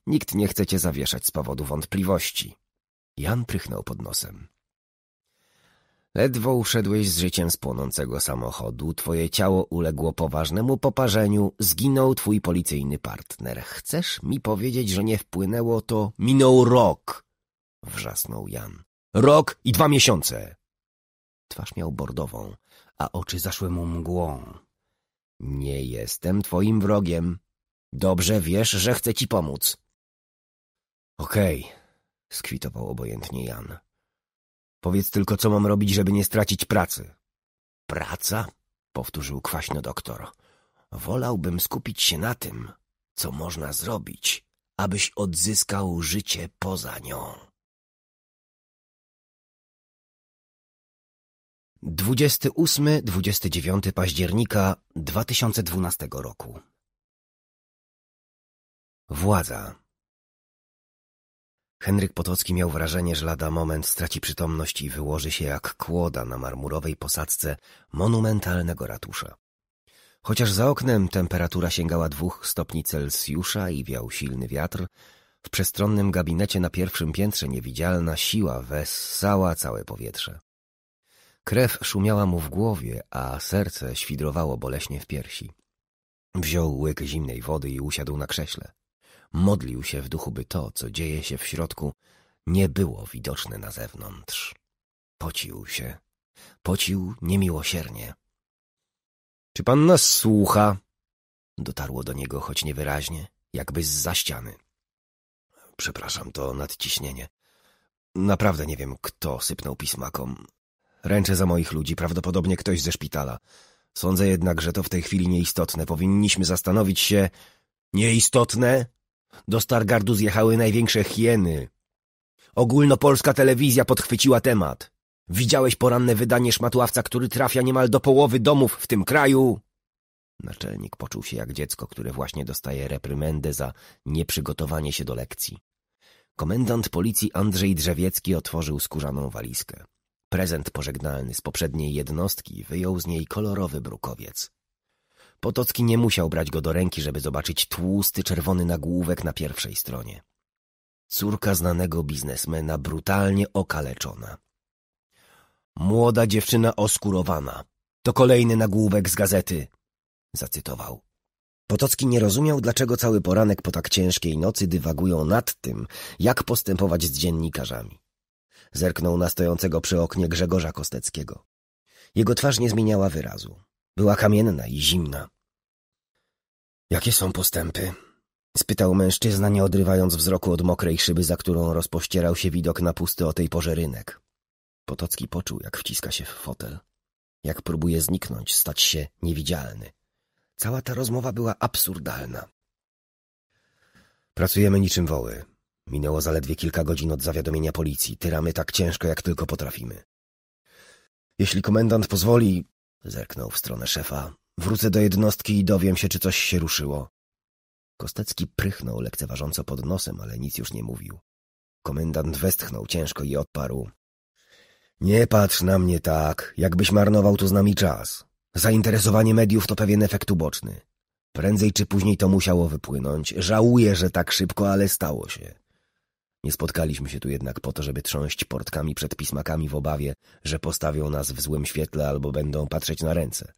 Nikt nie chce cię zawieszać z powodu wątpliwości. Jan prychnął pod nosem. Ledwo uszedłeś z życiem z płonącego samochodu, twoje ciało uległo poważnemu poparzeniu, zginął twój policyjny partner. Chcesz mi powiedzieć, że nie wpłynęło to... Minął rok! Wrzasnął Jan. Rok i dwa miesiące! Twarz miał bordową, a oczy zaszły mu mgłą. Nie jestem twoim wrogiem. Dobrze wiesz, że chcę ci pomóc. Okej, okay, skwitował obojętnie Jan. Powiedz tylko, co mam robić, żeby nie stracić pracy. Praca? Powtórzył kwaśno doktor. Wolałbym skupić się na tym, co można zrobić, abyś odzyskał życie poza nią. 28-29 października 2012 roku Władza Henryk Potocki miał wrażenie, że lada moment straci przytomność i wyłoży się jak kłoda na marmurowej posadzce monumentalnego ratusza. Chociaż za oknem temperatura sięgała dwóch stopni Celsjusza i wiał silny wiatr, w przestronnym gabinecie na pierwszym piętrze niewidzialna siła wessała całe powietrze. Krew szumiała mu w głowie, a serce świdrowało boleśnie w piersi. Wziął łyk zimnej wody i usiadł na krześle modlił się w duchu, by to, co dzieje się w środku, nie było widoczne na zewnątrz. Pocił się. Pocił niemiłosiernie. — Czy pan nas słucha? — dotarło do niego choć niewyraźnie, jakby z za ściany. — Przepraszam, to nadciśnienie. Naprawdę nie wiem, kto sypnął pismakom. Ręczę za moich ludzi, prawdopodobnie ktoś ze szpitala. Sądzę jednak, że to w tej chwili nieistotne. Powinniśmy zastanowić się... Nieistotne? Do Stargardu zjechały największe hieny. Ogólnopolska telewizja podchwyciła temat. Widziałeś poranne wydanie szmatławca, który trafia niemal do połowy domów w tym kraju? Naczelnik poczuł się jak dziecko, które właśnie dostaje reprymendę za nieprzygotowanie się do lekcji. Komendant policji Andrzej Drzewiecki otworzył skórzaną walizkę. Prezent pożegnalny z poprzedniej jednostki wyjął z niej kolorowy brukowiec. Potocki nie musiał brać go do ręki, żeby zobaczyć tłusty czerwony nagłówek na pierwszej stronie. Córka znanego biznesmena brutalnie okaleczona. Młoda dziewczyna oskurowana. To kolejny nagłówek z gazety, zacytował. Potocki nie rozumiał, dlaczego cały poranek po tak ciężkiej nocy dywagują nad tym, jak postępować z dziennikarzami. Zerknął na stojącego przy oknie Grzegorza Kosteckiego. Jego twarz nie zmieniała wyrazu. Była kamienna i zimna. Jakie są postępy? spytał mężczyzna, nie odrywając wzroku od mokrej szyby, za którą rozpościerał się widok na pusty o tej porze rynek. Potocki poczuł, jak wciska się w fotel, jak próbuje zniknąć, stać się niewidzialny. Cała ta rozmowa była absurdalna. Pracujemy niczym woły. Minęło zaledwie kilka godzin od zawiadomienia policji. Tyramy tak ciężko, jak tylko potrafimy. Jeśli komendant pozwoli, Zerknął w stronę szefa. Wrócę do jednostki i dowiem się, czy coś się ruszyło. Kostecki prychnął lekceważąco pod nosem, ale nic już nie mówił. Komendant westchnął ciężko i odparł. Nie patrz na mnie tak, jakbyś marnował tu z nami czas. Zainteresowanie mediów to pewien efekt uboczny. Prędzej czy później to musiało wypłynąć. Żałuję, że tak szybko, ale stało się. Nie spotkaliśmy się tu jednak po to, żeby trząść portkami przed pismakami w obawie, że postawią nas w złym świetle albo będą patrzeć na ręce.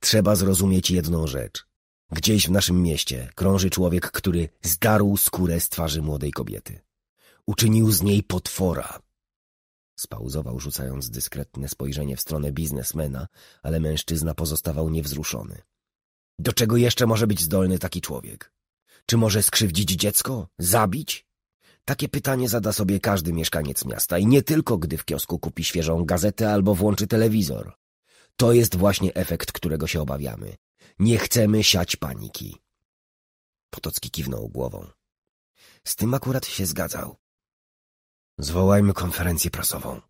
Trzeba zrozumieć jedną rzecz. Gdzieś w naszym mieście krąży człowiek, który zdarł skórę z twarzy młodej kobiety. Uczynił z niej potwora. Spauzował, rzucając dyskretne spojrzenie w stronę biznesmena, ale mężczyzna pozostawał niewzruszony. Do czego jeszcze może być zdolny taki człowiek? Czy może skrzywdzić dziecko? Zabić? Takie pytanie zada sobie każdy mieszkaniec miasta i nie tylko gdy w kiosku kupi świeżą gazetę albo włączy telewizor. To jest właśnie efekt, którego się obawiamy. Nie chcemy siać paniki. Potocki kiwnął głową. Z tym akurat się zgadzał. Zwołajmy konferencję prasową,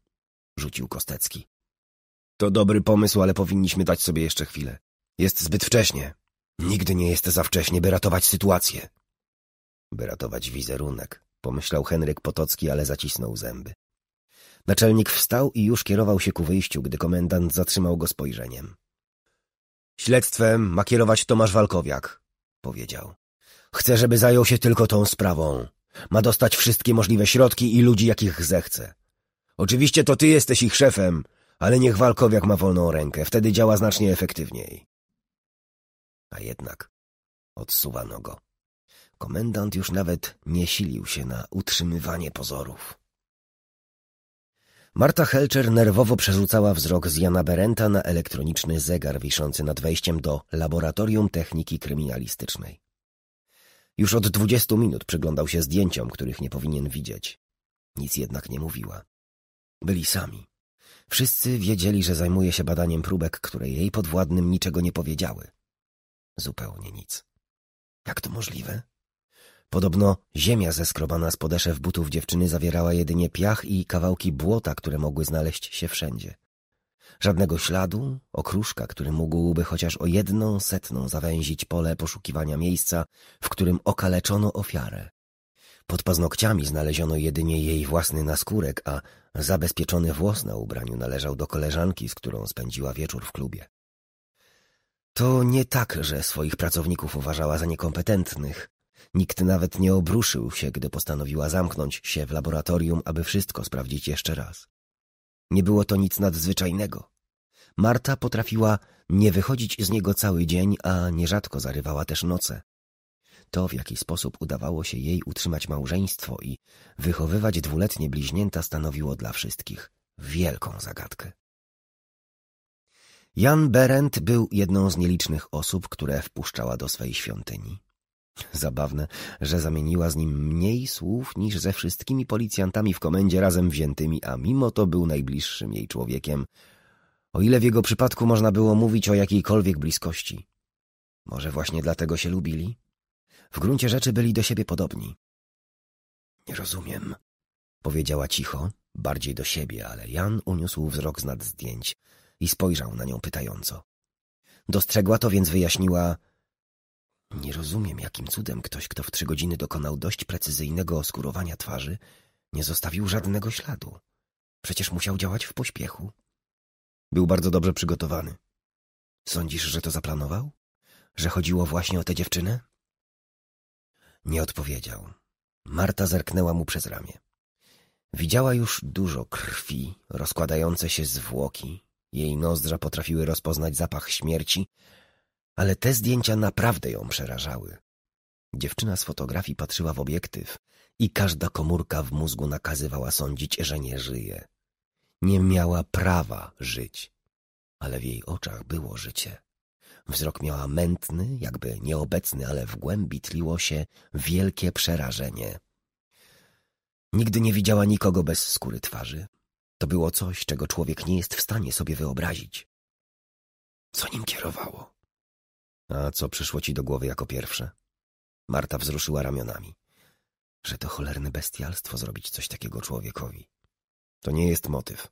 rzucił Kostecki. To dobry pomysł, ale powinniśmy dać sobie jeszcze chwilę. Jest zbyt wcześnie. Nigdy nie jest za wcześnie, by ratować sytuację. By ratować wizerunek, pomyślał Henryk Potocki, ale zacisnął zęby. Naczelnik wstał i już kierował się ku wyjściu, gdy komendant zatrzymał go spojrzeniem. Śledztwem ma kierować Tomasz Walkowiak, powiedział. Chcę, żeby zajął się tylko tą sprawą. Ma dostać wszystkie możliwe środki i ludzi, jakich zechce. Oczywiście to ty jesteś ich szefem, ale niech Walkowiak ma wolną rękę, wtedy działa znacznie efektywniej. A jednak odsuwano go komendant już nawet nie silił się na utrzymywanie pozorów. Marta Helczer nerwowo przerzucała wzrok z Jana Berenta na elektroniczny zegar wiszący nad wejściem do Laboratorium Techniki Kryminalistycznej. Już od dwudziestu minut przyglądał się zdjęciom, których nie powinien widzieć. Nic jednak nie mówiła. Byli sami. Wszyscy wiedzieli, że zajmuje się badaniem próbek, które jej podwładnym niczego nie powiedziały. Zupełnie nic. Jak to możliwe? Podobno ziemia zeskrobana z podeszew butów dziewczyny zawierała jedynie piach i kawałki błota, które mogły znaleźć się wszędzie. Żadnego śladu, okruszka, który mógłby chociaż o jedną setną zawęzić pole poszukiwania miejsca, w którym okaleczono ofiarę. Pod paznokciami znaleziono jedynie jej własny naskórek, a zabezpieczony włos na ubraniu należał do koleżanki, z którą spędziła wieczór w klubie. To nie tak, że swoich pracowników uważała za niekompetentnych. Nikt nawet nie obruszył się, gdy postanowiła zamknąć się w laboratorium, aby wszystko sprawdzić jeszcze raz. Nie było to nic nadzwyczajnego. Marta potrafiła nie wychodzić z niego cały dzień, a nierzadko zarywała też noce. To, w jaki sposób udawało się jej utrzymać małżeństwo i wychowywać dwuletnie bliźnięta, stanowiło dla wszystkich wielką zagadkę. Jan Berend był jedną z nielicznych osób, które wpuszczała do swej świątyni. Zabawne, że zamieniła z nim mniej słów niż ze wszystkimi policjantami w komendzie razem wziętymi, a mimo to był najbliższym jej człowiekiem. O ile w jego przypadku można było mówić o jakiejkolwiek bliskości. Może właśnie dlatego się lubili? W gruncie rzeczy byli do siebie podobni. Nie rozumiem, powiedziała cicho, bardziej do siebie, ale Jan uniósł wzrok z nad zdjęć i spojrzał na nią pytająco. Dostrzegła to, więc wyjaśniła nie rozumiem, jakim cudem ktoś, kto w trzy godziny dokonał dość precyzyjnego oskurowania twarzy, nie zostawił żadnego śladu. Przecież musiał działać w pośpiechu. Był bardzo dobrze przygotowany. Sądzisz, że to zaplanował? Że chodziło właśnie o tę dziewczynę? Nie odpowiedział. Marta zerknęła mu przez ramię. Widziała już dużo krwi, rozkładające się zwłoki. Jej nozdrza potrafiły rozpoznać zapach śmierci, ale te zdjęcia naprawdę ją przerażały. Dziewczyna z fotografii patrzyła w obiektyw i każda komórka w mózgu nakazywała sądzić, że nie żyje. Nie miała prawa żyć, ale w jej oczach było życie. Wzrok miała mętny, jakby nieobecny, ale w głębi tliło się wielkie przerażenie. Nigdy nie widziała nikogo bez skóry twarzy. To było coś, czego człowiek nie jest w stanie sobie wyobrazić. Co nim kierowało? A co przyszło ci do głowy jako pierwsze? Marta wzruszyła ramionami. Że to cholerne bestialstwo zrobić coś takiego człowiekowi. To nie jest motyw.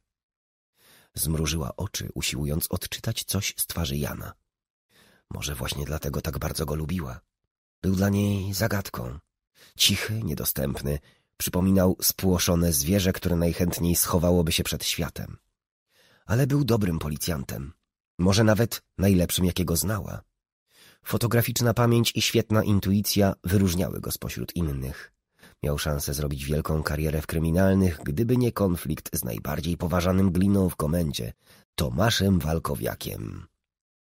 Zmrużyła oczy, usiłując odczytać coś z twarzy Jana. Może właśnie dlatego tak bardzo go lubiła. Był dla niej zagadką. Cichy, niedostępny, przypominał spłoszone zwierzę, które najchętniej schowałoby się przed światem. Ale był dobrym policjantem. Może nawet najlepszym, jakiego znała. Fotograficzna pamięć i świetna intuicja wyróżniały go spośród innych. Miał szansę zrobić wielką karierę w kryminalnych, gdyby nie konflikt z najbardziej poważanym gliną w komendzie, Tomaszem Walkowiakiem.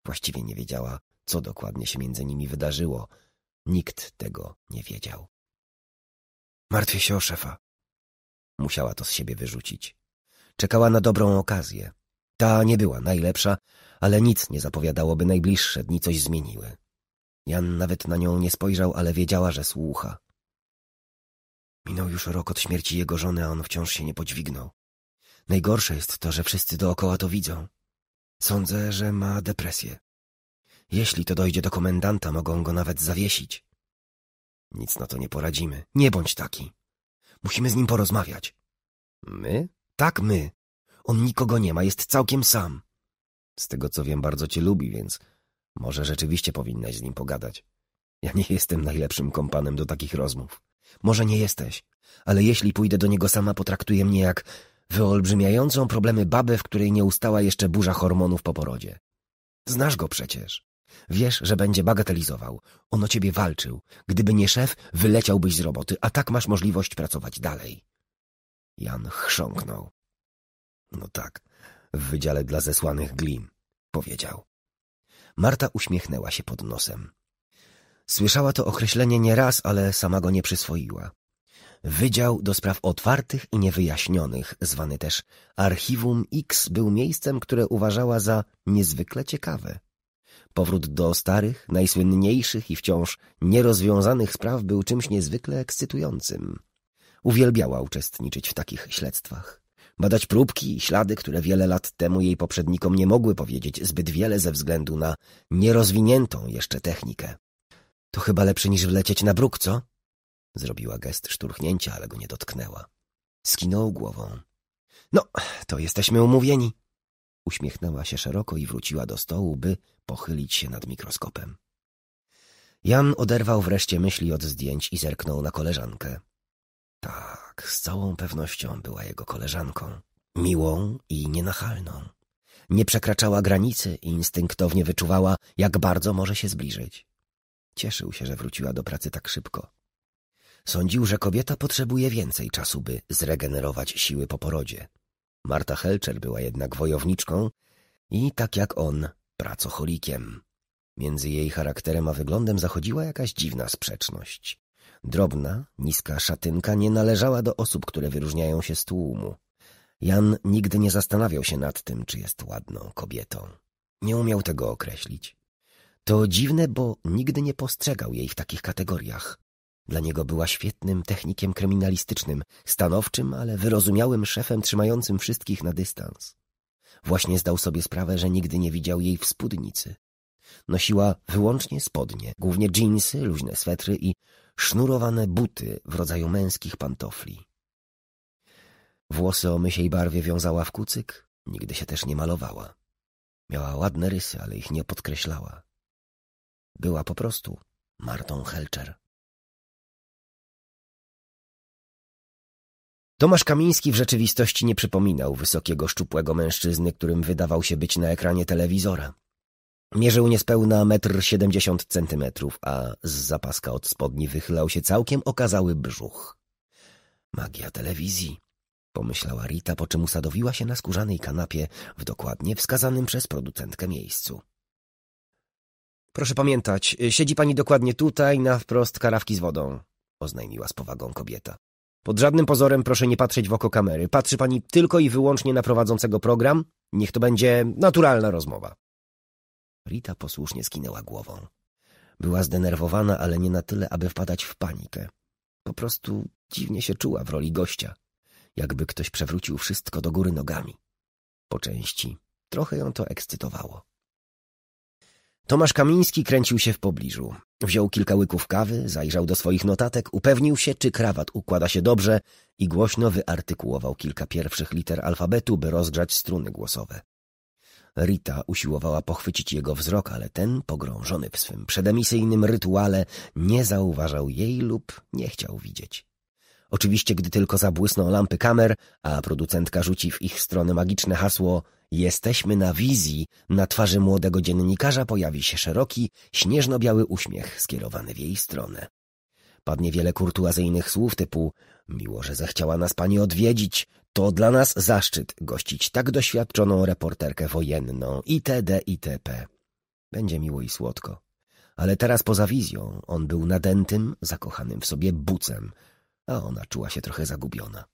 Właściwie nie wiedziała, co dokładnie się między nimi wydarzyło. Nikt tego nie wiedział. Martwię się o szefa. Musiała to z siebie wyrzucić. Czekała na dobrą okazję. Ta nie była najlepsza, ale nic nie zapowiadało, by najbliższe dni coś zmieniły. Jan nawet na nią nie spojrzał, ale wiedziała, że słucha. Minął już rok od śmierci jego żony, a on wciąż się nie podźwignął. Najgorsze jest to, że wszyscy dookoła to widzą. Sądzę, że ma depresję. Jeśli to dojdzie do komendanta, mogą go nawet zawiesić. Nic na to nie poradzimy. Nie bądź taki. Musimy z nim porozmawiać. My? Tak my. On nikogo nie ma, jest całkiem sam. Z tego co wiem, bardzo cię lubi, więc może rzeczywiście powinnaś z nim pogadać. Ja nie jestem najlepszym kompanem do takich rozmów. Może nie jesteś, ale jeśli pójdę do niego sama, potraktuje mnie jak wyolbrzymiającą problemy babę, w której nie ustała jeszcze burza hormonów po porodzie. Znasz go przecież. Wiesz, że będzie bagatelizował. On o ciebie walczył. Gdyby nie szef, wyleciałbyś z roboty, a tak masz możliwość pracować dalej. Jan chrząknął. No tak, w wydziale dla zesłanych glim, powiedział. Marta uśmiechnęła się pod nosem. Słyszała to określenie nieraz, ale sama go nie przyswoiła. Wydział do spraw otwartych i niewyjaśnionych, zwany też Archiwum X, był miejscem, które uważała za niezwykle ciekawe. Powrót do starych, najsłynniejszych i wciąż nierozwiązanych spraw był czymś niezwykle ekscytującym. Uwielbiała uczestniczyć w takich śledztwach badać próbki i ślady, które wiele lat temu jej poprzednikom nie mogły powiedzieć zbyt wiele ze względu na nierozwiniętą jeszcze technikę. To chyba lepsze niż wlecieć na bruk, co? Zrobiła gest szturchnięcia, ale go nie dotknęła. Skinął głową. No, to jesteśmy umówieni. Uśmiechnęła się szeroko i wróciła do stołu, by pochylić się nad mikroskopem. Jan oderwał wreszcie myśli od zdjęć i zerknął na koleżankę. Ta tak, z całą pewnością była jego koleżanką. Miłą i nienachalną. Nie przekraczała granicy i instynktownie wyczuwała, jak bardzo może się zbliżyć. Cieszył się, że wróciła do pracy tak szybko. Sądził, że kobieta potrzebuje więcej czasu, by zregenerować siły po porodzie. Marta Helczer była jednak wojowniczką i, tak jak on, pracocholikiem. Między jej charakterem a wyglądem zachodziła jakaś dziwna sprzeczność. Drobna, niska szatynka nie należała do osób, które wyróżniają się z tłumu. Jan nigdy nie zastanawiał się nad tym, czy jest ładną kobietą. Nie umiał tego określić. To dziwne, bo nigdy nie postrzegał jej w takich kategoriach. Dla niego była świetnym technikiem kryminalistycznym, stanowczym, ale wyrozumiałym szefem trzymającym wszystkich na dystans. Właśnie zdał sobie sprawę, że nigdy nie widział jej w spódnicy. Nosiła wyłącznie spodnie, głównie dżinsy, luźne swetry i sznurowane buty w rodzaju męskich pantofli. Włosy o mysiej barwie wiązała w kucyk, nigdy się też nie malowała. Miała ładne rysy, ale ich nie podkreślała. Była po prostu Martą Helczer. Tomasz Kamiński w rzeczywistości nie przypominał wysokiego, szczupłego mężczyzny, którym wydawał się być na ekranie telewizora. Mierzył niespełna metr siedemdziesiąt centymetrów, a z zapaska od spodni wychylał się całkiem okazały brzuch. Magia telewizji, pomyślała Rita, po czym usadowiła się na skórzanej kanapie w dokładnie wskazanym przez producentkę miejscu. Proszę pamiętać, siedzi pani dokładnie tutaj, na wprost karawki z wodą, oznajmiła z powagą kobieta. Pod żadnym pozorem proszę nie patrzeć w oko kamery. Patrzy pani tylko i wyłącznie na prowadzącego program. Niech to będzie naturalna rozmowa. Rita posłusznie skinęła głową. Była zdenerwowana, ale nie na tyle, aby wpadać w panikę. Po prostu dziwnie się czuła w roli gościa, jakby ktoś przewrócił wszystko do góry nogami. Po części trochę ją to ekscytowało. Tomasz Kamiński kręcił się w pobliżu. Wziął kilka łyków kawy, zajrzał do swoich notatek, upewnił się, czy krawat układa się dobrze i głośno wyartykułował kilka pierwszych liter alfabetu, by rozgrzać struny głosowe. Rita usiłowała pochwycić jego wzrok, ale ten, pogrążony w swym przedemisyjnym rytuale, nie zauważał jej lub nie chciał widzieć. Oczywiście, gdy tylko zabłysną lampy kamer, a producentka rzuci w ich stronę magiczne hasło Jesteśmy na wizji, na twarzy młodego dziennikarza pojawi się szeroki, śnieżno-biały uśmiech skierowany w jej stronę. Padnie wiele kurtuazyjnych słów typu Miło, że zechciała nas pani odwiedzić, to dla nas zaszczyt gościć tak doświadczoną reporterkę wojenną itd. itp. Będzie miło i słodko. Ale teraz poza wizją on był nadętym, zakochanym w sobie bucem, a ona czuła się trochę zagubiona.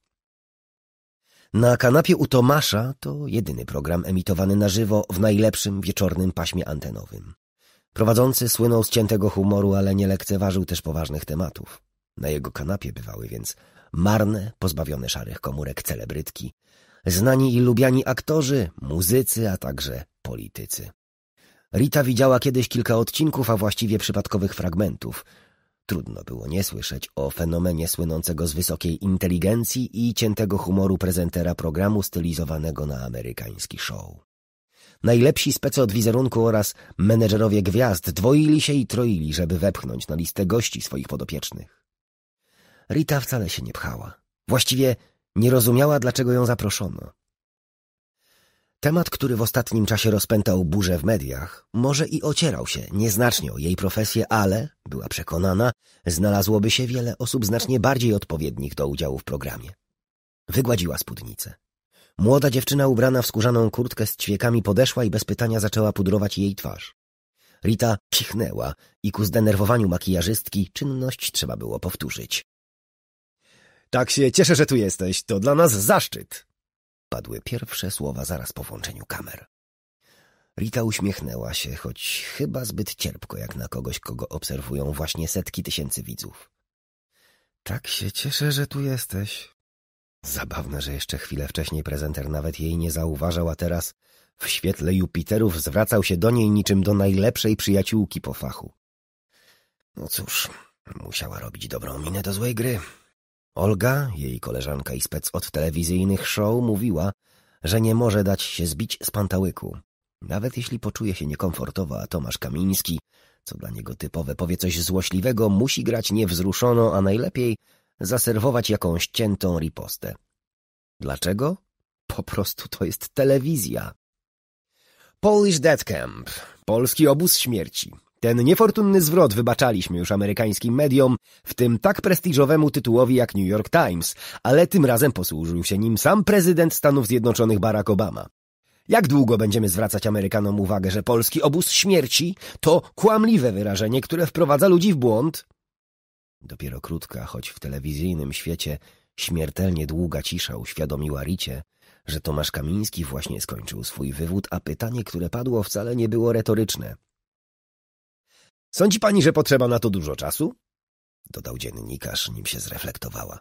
Na kanapie u Tomasza to jedyny program emitowany na żywo w najlepszym wieczornym paśmie antenowym. Prowadzący słynął z ciętego humoru, ale nie lekceważył też poważnych tematów. Na jego kanapie bywały więc marne, pozbawione szarych komórek celebrytki, znani i lubiani aktorzy, muzycy, a także politycy. Rita widziała kiedyś kilka odcinków, a właściwie przypadkowych fragmentów. Trudno było nie słyszeć o fenomenie słynącego z wysokiej inteligencji i ciętego humoru prezentera programu stylizowanego na amerykański show. Najlepsi specy od wizerunku oraz menedżerowie gwiazd dwoili się i troili, żeby wepchnąć na listę gości swoich podopiecznych. Rita wcale się nie pchała. Właściwie nie rozumiała, dlaczego ją zaproszono. Temat, który w ostatnim czasie rozpętał burzę w mediach, może i ocierał się nieznacznie o jej profesję, ale, była przekonana, znalazłoby się wiele osób znacznie bardziej odpowiednich do udziału w programie. Wygładziła spódnicę. Młoda dziewczyna ubrana w skórzaną kurtkę z ćwiekami podeszła i bez pytania zaczęła pudrować jej twarz. Rita kichnęła i ku zdenerwowaniu makijażystki czynność trzeba było powtórzyć. Tak się cieszę, że tu jesteś. To dla nas zaszczyt. Padły pierwsze słowa zaraz po włączeniu kamer. Rita uśmiechnęła się, choć chyba zbyt cierpko jak na kogoś, kogo obserwują właśnie setki tysięcy widzów. Tak się cieszę, że tu jesteś. Zabawne, że jeszcze chwilę wcześniej prezenter nawet jej nie zauważał, a teraz w świetle Jupiterów zwracał się do niej niczym do najlepszej przyjaciółki po fachu. No cóż, musiała robić dobrą minę do złej gry. Olga, jej koleżanka i spec od telewizyjnych show, mówiła, że nie może dać się zbić z pantałyku. Nawet jeśli poczuje się niekomfortowo, a Tomasz Kamiński, co dla niego typowe, powie coś złośliwego, musi grać niewzruszono, a najlepiej zaserwować jakąś ciętą ripostę. Dlaczego? Po prostu to jest telewizja. Polish Dead Camp, polski obóz śmierci, ten niefortunny zwrot wybaczaliśmy już amerykańskim mediom, w tym tak prestiżowemu tytułowi jak New York Times, ale tym razem posłużył się nim sam prezydent Stanów Zjednoczonych Barack Obama. Jak długo będziemy zwracać Amerykanom uwagę, że polski obóz śmierci to kłamliwe wyrażenie, które wprowadza ludzi w błąd? Dopiero krótka, choć w telewizyjnym świecie śmiertelnie długa cisza uświadomiła Ricie, że Tomasz Kamiński właśnie skończył swój wywód, a pytanie, które padło, wcale nie było retoryczne. Sądzi pani, że potrzeba na to dużo czasu? Dodał dziennikarz, nim się zreflektowała.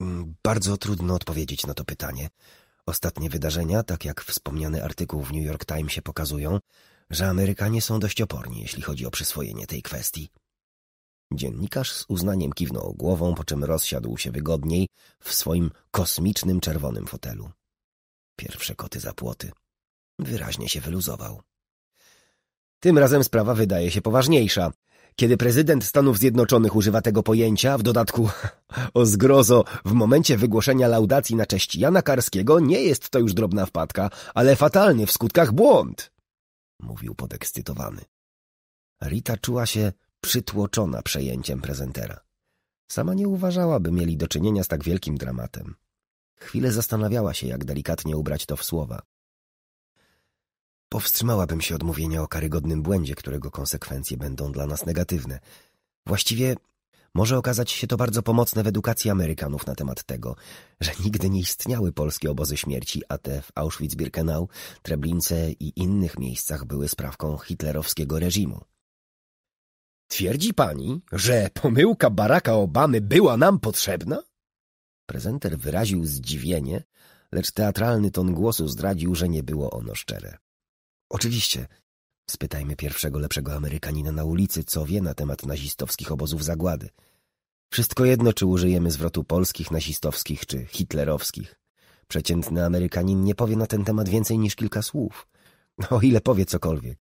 Mm, bardzo trudno odpowiedzieć na to pytanie. Ostatnie wydarzenia, tak jak wspomniany artykuł w New York Timesie pokazują, że Amerykanie są dość oporni, jeśli chodzi o przyswojenie tej kwestii. Dziennikarz z uznaniem kiwnął głową, po czym rozsiadł się wygodniej w swoim kosmicznym czerwonym fotelu. Pierwsze koty za płoty. Wyraźnie się wyluzował. Tym razem sprawa wydaje się poważniejsza. Kiedy prezydent Stanów Zjednoczonych używa tego pojęcia, w dodatku o zgrozo, w momencie wygłoszenia laudacji na cześć Jana Karskiego nie jest to już drobna wpadka, ale fatalny w skutkach błąd, mówił podekscytowany. Rita czuła się przytłoczona przejęciem prezentera. Sama nie uważała, by mieli do czynienia z tak wielkim dramatem. Chwilę zastanawiała się, jak delikatnie ubrać to w słowa. Powstrzymałabym się od mówienia o karygodnym błędzie, którego konsekwencje będą dla nas negatywne. Właściwie może okazać się to bardzo pomocne w edukacji Amerykanów na temat tego, że nigdy nie istniały polskie obozy śmierci, a te w Auschwitz-Birkenau, Treblince i innych miejscach były sprawką hitlerowskiego reżimu. Twierdzi pani, że pomyłka Baracka Obamy była nam potrzebna? Prezenter wyraził zdziwienie, lecz teatralny ton głosu zdradził, że nie było ono szczere. Oczywiście. Spytajmy pierwszego lepszego Amerykanina na ulicy, co wie na temat nazistowskich obozów zagłady. Wszystko jedno, czy użyjemy zwrotu polskich, nazistowskich czy hitlerowskich. Przeciętny Amerykanin nie powie na ten temat więcej niż kilka słów. O ile powie cokolwiek.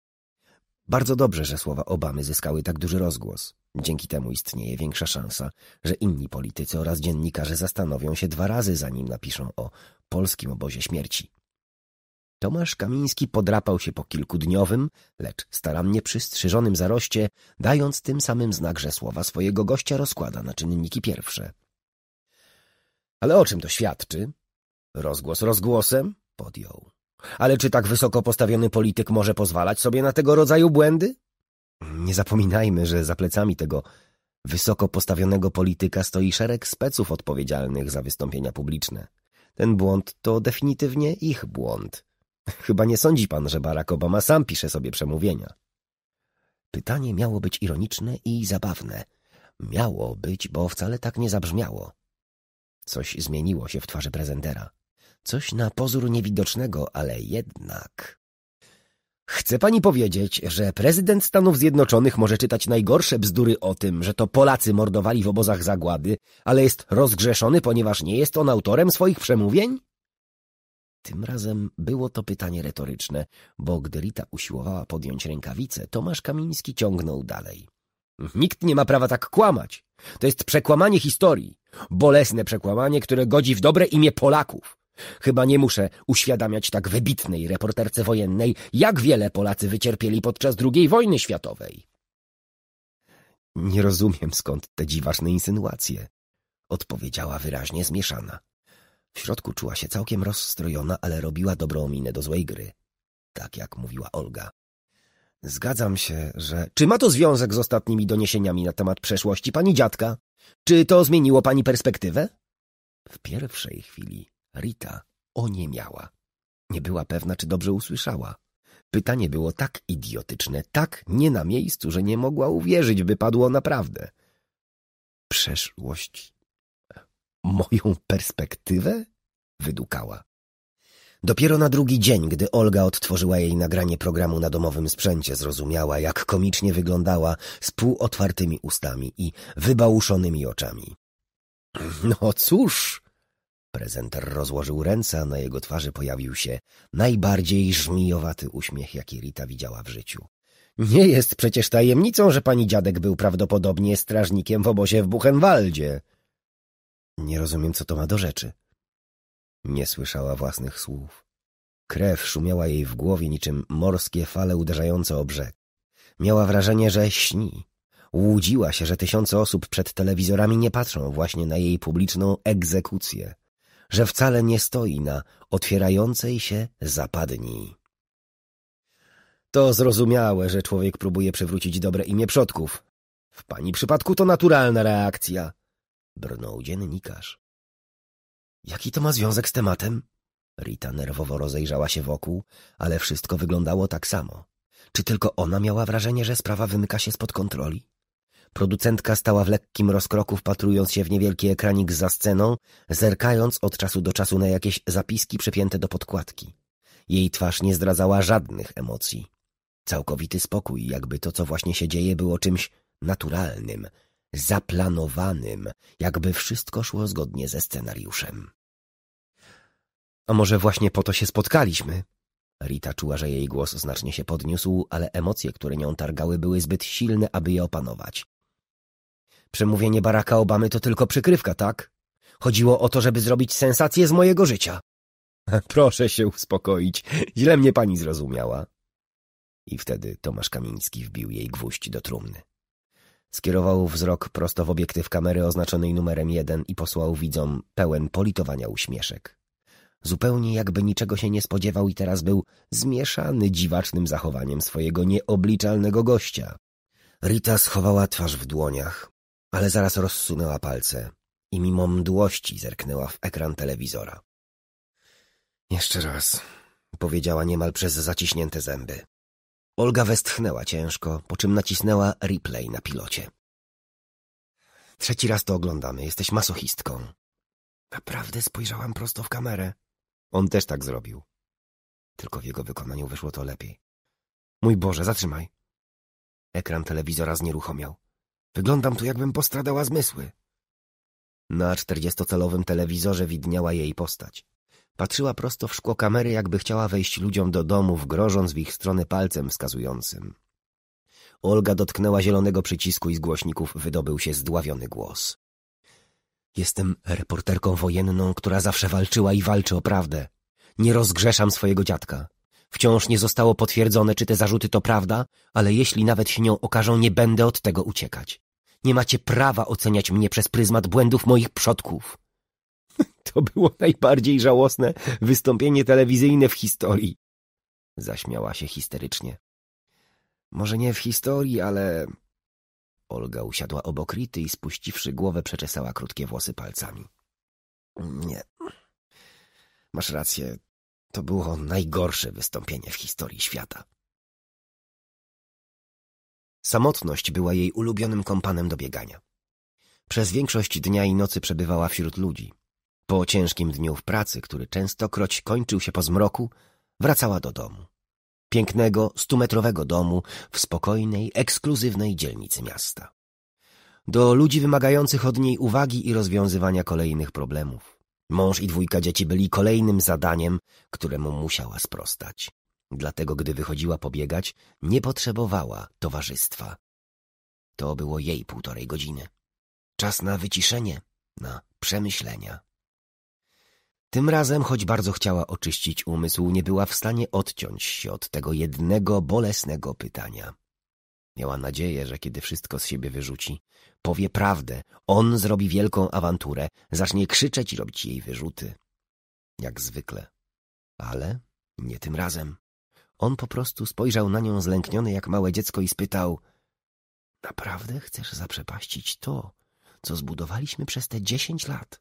Bardzo dobrze, że słowa Obamy zyskały tak duży rozgłos. Dzięki temu istnieje większa szansa, że inni politycy oraz dziennikarze zastanowią się dwa razy, zanim napiszą o polskim obozie śmierci. Tomasz Kamiński podrapał się po kilkudniowym, lecz starannie przystrzyżonym zaroście, dając tym samym znak, że słowa swojego gościa rozkłada na czynniki pierwsze. Ale o czym to świadczy? Rozgłos rozgłosem? Podjął. Ale czy tak wysoko postawiony polityk może pozwalać sobie na tego rodzaju błędy? Nie zapominajmy, że za plecami tego wysoko postawionego polityka stoi szereg speców odpowiedzialnych za wystąpienia publiczne. Ten błąd to definitywnie ich błąd. Chyba nie sądzi pan, że Barack Obama sam pisze sobie przemówienia. Pytanie miało być ironiczne i zabawne. Miało być, bo wcale tak nie zabrzmiało. Coś zmieniło się w twarzy prezentera. Coś na pozór niewidocznego, ale jednak... Chce pani powiedzieć, że prezydent Stanów Zjednoczonych może czytać najgorsze bzdury o tym, że to Polacy mordowali w obozach zagłady, ale jest rozgrzeszony, ponieważ nie jest on autorem swoich przemówień? Tym razem było to pytanie retoryczne, bo gdy Rita usiłowała podjąć rękawice, Tomasz Kamiński ciągnął dalej. Nikt nie ma prawa tak kłamać. To jest przekłamanie historii. Bolesne przekłamanie, które godzi w dobre imię Polaków. Chyba nie muszę uświadamiać tak wybitnej reporterce wojennej, jak wiele Polacy wycierpieli podczas II wojny światowej. Nie rozumiem, skąd te dziwaczne insynuacje, odpowiedziała wyraźnie zmieszana. W środku czuła się całkiem rozstrojona, ale robiła dobrą minę do złej gry. Tak jak mówiła Olga. Zgadzam się, że... Czy ma to związek z ostatnimi doniesieniami na temat przeszłości pani dziadka? Czy to zmieniło pani perspektywę? W pierwszej chwili Rita oniemiała. Nie była pewna, czy dobrze usłyszała. Pytanie było tak idiotyczne, tak nie na miejscu, że nie mogła uwierzyć, by padło naprawdę. Przeszłość Moją perspektywę? Wydukała. Dopiero na drugi dzień, gdy Olga odtworzyła jej nagranie programu na domowym sprzęcie, zrozumiała, jak komicznie wyglądała z półotwartymi ustami i wybałuszonymi oczami. No cóż! Prezenter rozłożył ręce, a na jego twarzy pojawił się najbardziej żmijowaty uśmiech, jaki Rita widziała w życiu. Nie jest przecież tajemnicą, że pani dziadek był prawdopodobnie strażnikiem w obozie w Buchenwaldzie. Nie rozumiem, co to ma do rzeczy. Nie słyszała własnych słów. Krew szumiała jej w głowie niczym morskie fale uderzające o brzeg. Miała wrażenie, że śni. Łudziła się, że tysiące osób przed telewizorami nie patrzą właśnie na jej publiczną egzekucję, że wcale nie stoi na otwierającej się zapadni. To zrozumiałe, że człowiek próbuje przywrócić dobre imię przodków. W pani przypadku to naturalna reakcja brnął dziennikarz. Jaki to ma związek z tematem? Rita nerwowo rozejrzała się wokół, ale wszystko wyglądało tak samo. Czy tylko ona miała wrażenie, że sprawa wymyka się spod kontroli? Producentka stała w lekkim rozkroku, wpatrując się w niewielki ekranik za sceną, zerkając od czasu do czasu na jakieś zapiski przypięte do podkładki. Jej twarz nie zdradzała żadnych emocji. Całkowity spokój, jakby to, co właśnie się dzieje, było czymś naturalnym, zaplanowanym, jakby wszystko szło zgodnie ze scenariuszem. A może właśnie po to się spotkaliśmy? Rita czuła, że jej głos znacznie się podniósł, ale emocje, które nią targały, były zbyt silne, aby je opanować. Przemówienie Baracka Obamy to tylko przykrywka, tak? Chodziło o to, żeby zrobić sensację z mojego życia. Proszę się uspokoić, źle mnie pani zrozumiała. I wtedy Tomasz Kamiński wbił jej gwóźdź do trumny. Skierował wzrok prosto w obiektyw kamery oznaczonej numerem jeden i posłał widzom pełen politowania uśmieszek. Zupełnie jakby niczego się nie spodziewał i teraz był zmieszany dziwacznym zachowaniem swojego nieobliczalnego gościa. Rita schowała twarz w dłoniach, ale zaraz rozsunęła palce i mimo mdłości zerknęła w ekran telewizora. Jeszcze raz, powiedziała niemal przez zaciśnięte zęby. Olga westchnęła ciężko, po czym nacisnęła replay na pilocie. Trzeci raz to oglądamy, jesteś masochistką. Naprawdę spojrzałam prosto w kamerę. On też tak zrobił. Tylko w jego wykonaniu wyszło to lepiej. Mój Boże, zatrzymaj. Ekran telewizora znieruchomiał. Wyglądam tu, jakbym postradała zmysły. Na czterdziestocalowym telewizorze widniała jej postać. Patrzyła prosto w szkło kamery, jakby chciała wejść ludziom do domów, grożąc w ich stronę palcem wskazującym. Olga dotknęła zielonego przycisku i z głośników wydobył się zdławiony głos. Jestem reporterką wojenną, która zawsze walczyła i walczy o prawdę. Nie rozgrzeszam swojego dziadka. Wciąż nie zostało potwierdzone, czy te zarzuty to prawda, ale jeśli nawet się nią okażą, nie będę od tego uciekać. Nie macie prawa oceniać mnie przez pryzmat błędów moich przodków. To było najbardziej żałosne wystąpienie telewizyjne w historii. Zaśmiała się histerycznie. Może nie w historii, ale... Olga usiadła obok Rity i spuściwszy głowę przeczesała krótkie włosy palcami. Nie. Masz rację. To było najgorsze wystąpienie w historii świata. Samotność była jej ulubionym kompanem do biegania. Przez większość dnia i nocy przebywała wśród ludzi. Po ciężkim dniu w pracy, który częstokroć kończył się po zmroku, wracała do domu. Pięknego, stumetrowego domu w spokojnej, ekskluzywnej dzielnicy miasta. Do ludzi wymagających od niej uwagi i rozwiązywania kolejnych problemów. Mąż i dwójka dzieci byli kolejnym zadaniem, któremu musiała sprostać. Dlatego, gdy wychodziła pobiegać, nie potrzebowała towarzystwa. To było jej półtorej godziny. Czas na wyciszenie, na przemyślenia. Tym razem, choć bardzo chciała oczyścić umysł, nie była w stanie odciąć się od tego jednego bolesnego pytania. Miała nadzieję, że kiedy wszystko z siebie wyrzuci, powie prawdę, on zrobi wielką awanturę, zacznie krzyczeć i robić jej wyrzuty. Jak zwykle. Ale nie tym razem. On po prostu spojrzał na nią zlękniony jak małe dziecko i spytał — Naprawdę chcesz zaprzepaścić to, co zbudowaliśmy przez te dziesięć lat? —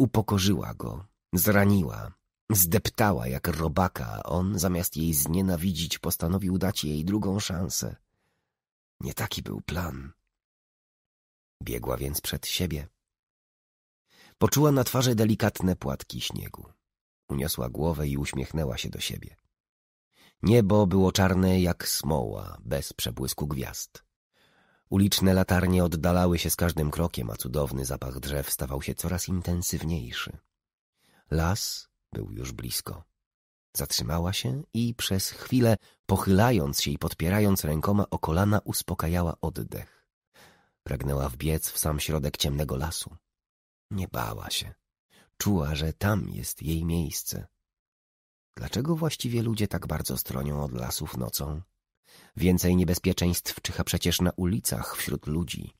Upokorzyła go, zraniła, zdeptała jak robaka, a on zamiast jej znienawidzić postanowił dać jej drugą szansę. Nie taki był plan. Biegła więc przed siebie. Poczuła na twarzy delikatne płatki śniegu. Uniosła głowę i uśmiechnęła się do siebie. Niebo było czarne jak smoła, bez przebłysku gwiazd. Uliczne latarnie oddalały się z każdym krokiem, a cudowny zapach drzew stawał się coraz intensywniejszy. Las był już blisko. Zatrzymała się i przez chwilę, pochylając się i podpierając rękoma o kolana, uspokajała oddech. Pragnęła wbiec w sam środek ciemnego lasu. Nie bała się. Czuła, że tam jest jej miejsce. Dlaczego właściwie ludzie tak bardzo stronią od lasów nocą? Więcej niebezpieczeństw czyha przecież na ulicach, wśród ludzi.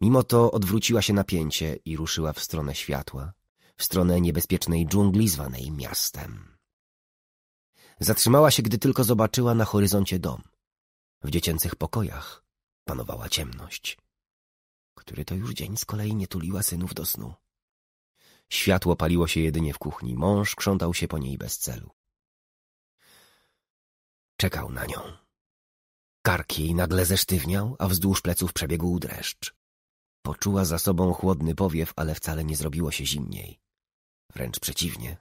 Mimo to odwróciła się napięcie i ruszyła w stronę światła, w stronę niebezpiecznej dżungli zwanej miastem. Zatrzymała się, gdy tylko zobaczyła na horyzoncie dom. W dziecięcych pokojach panowała ciemność. Który to już dzień z kolei nie tuliła synów do snu. Światło paliło się jedynie w kuchni. Mąż krzątał się po niej bez celu. Czekał na nią jej nagle zesztywniał, a wzdłuż pleców przebiegł dreszcz. Poczuła za sobą chłodny powiew, ale wcale nie zrobiło się zimniej. Wręcz przeciwnie.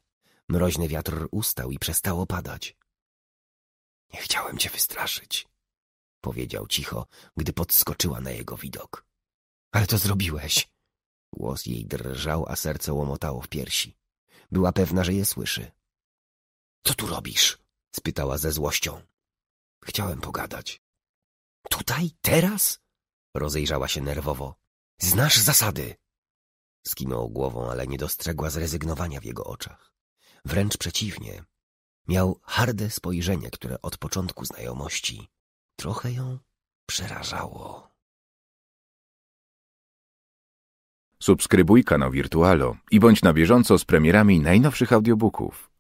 Mroźny wiatr ustał i przestało padać. Nie chciałem cię wystraszyć, powiedział cicho, gdy podskoczyła na jego widok. Ale to zrobiłeś. Głos jej drżał, a serce łomotało w piersi. Była pewna, że je słyszy. Co tu robisz? spytała ze złością. Chciałem pogadać. Tutaj? Teraz? Rozejrzała się nerwowo. Znasz zasady! Skinął głową, ale nie dostrzegła zrezygnowania w jego oczach. Wręcz przeciwnie. Miał harde spojrzenie, które od początku znajomości trochę ją przerażało. Subskrybuj kanał Wirtualo i bądź na bieżąco z premierami najnowszych audiobooków.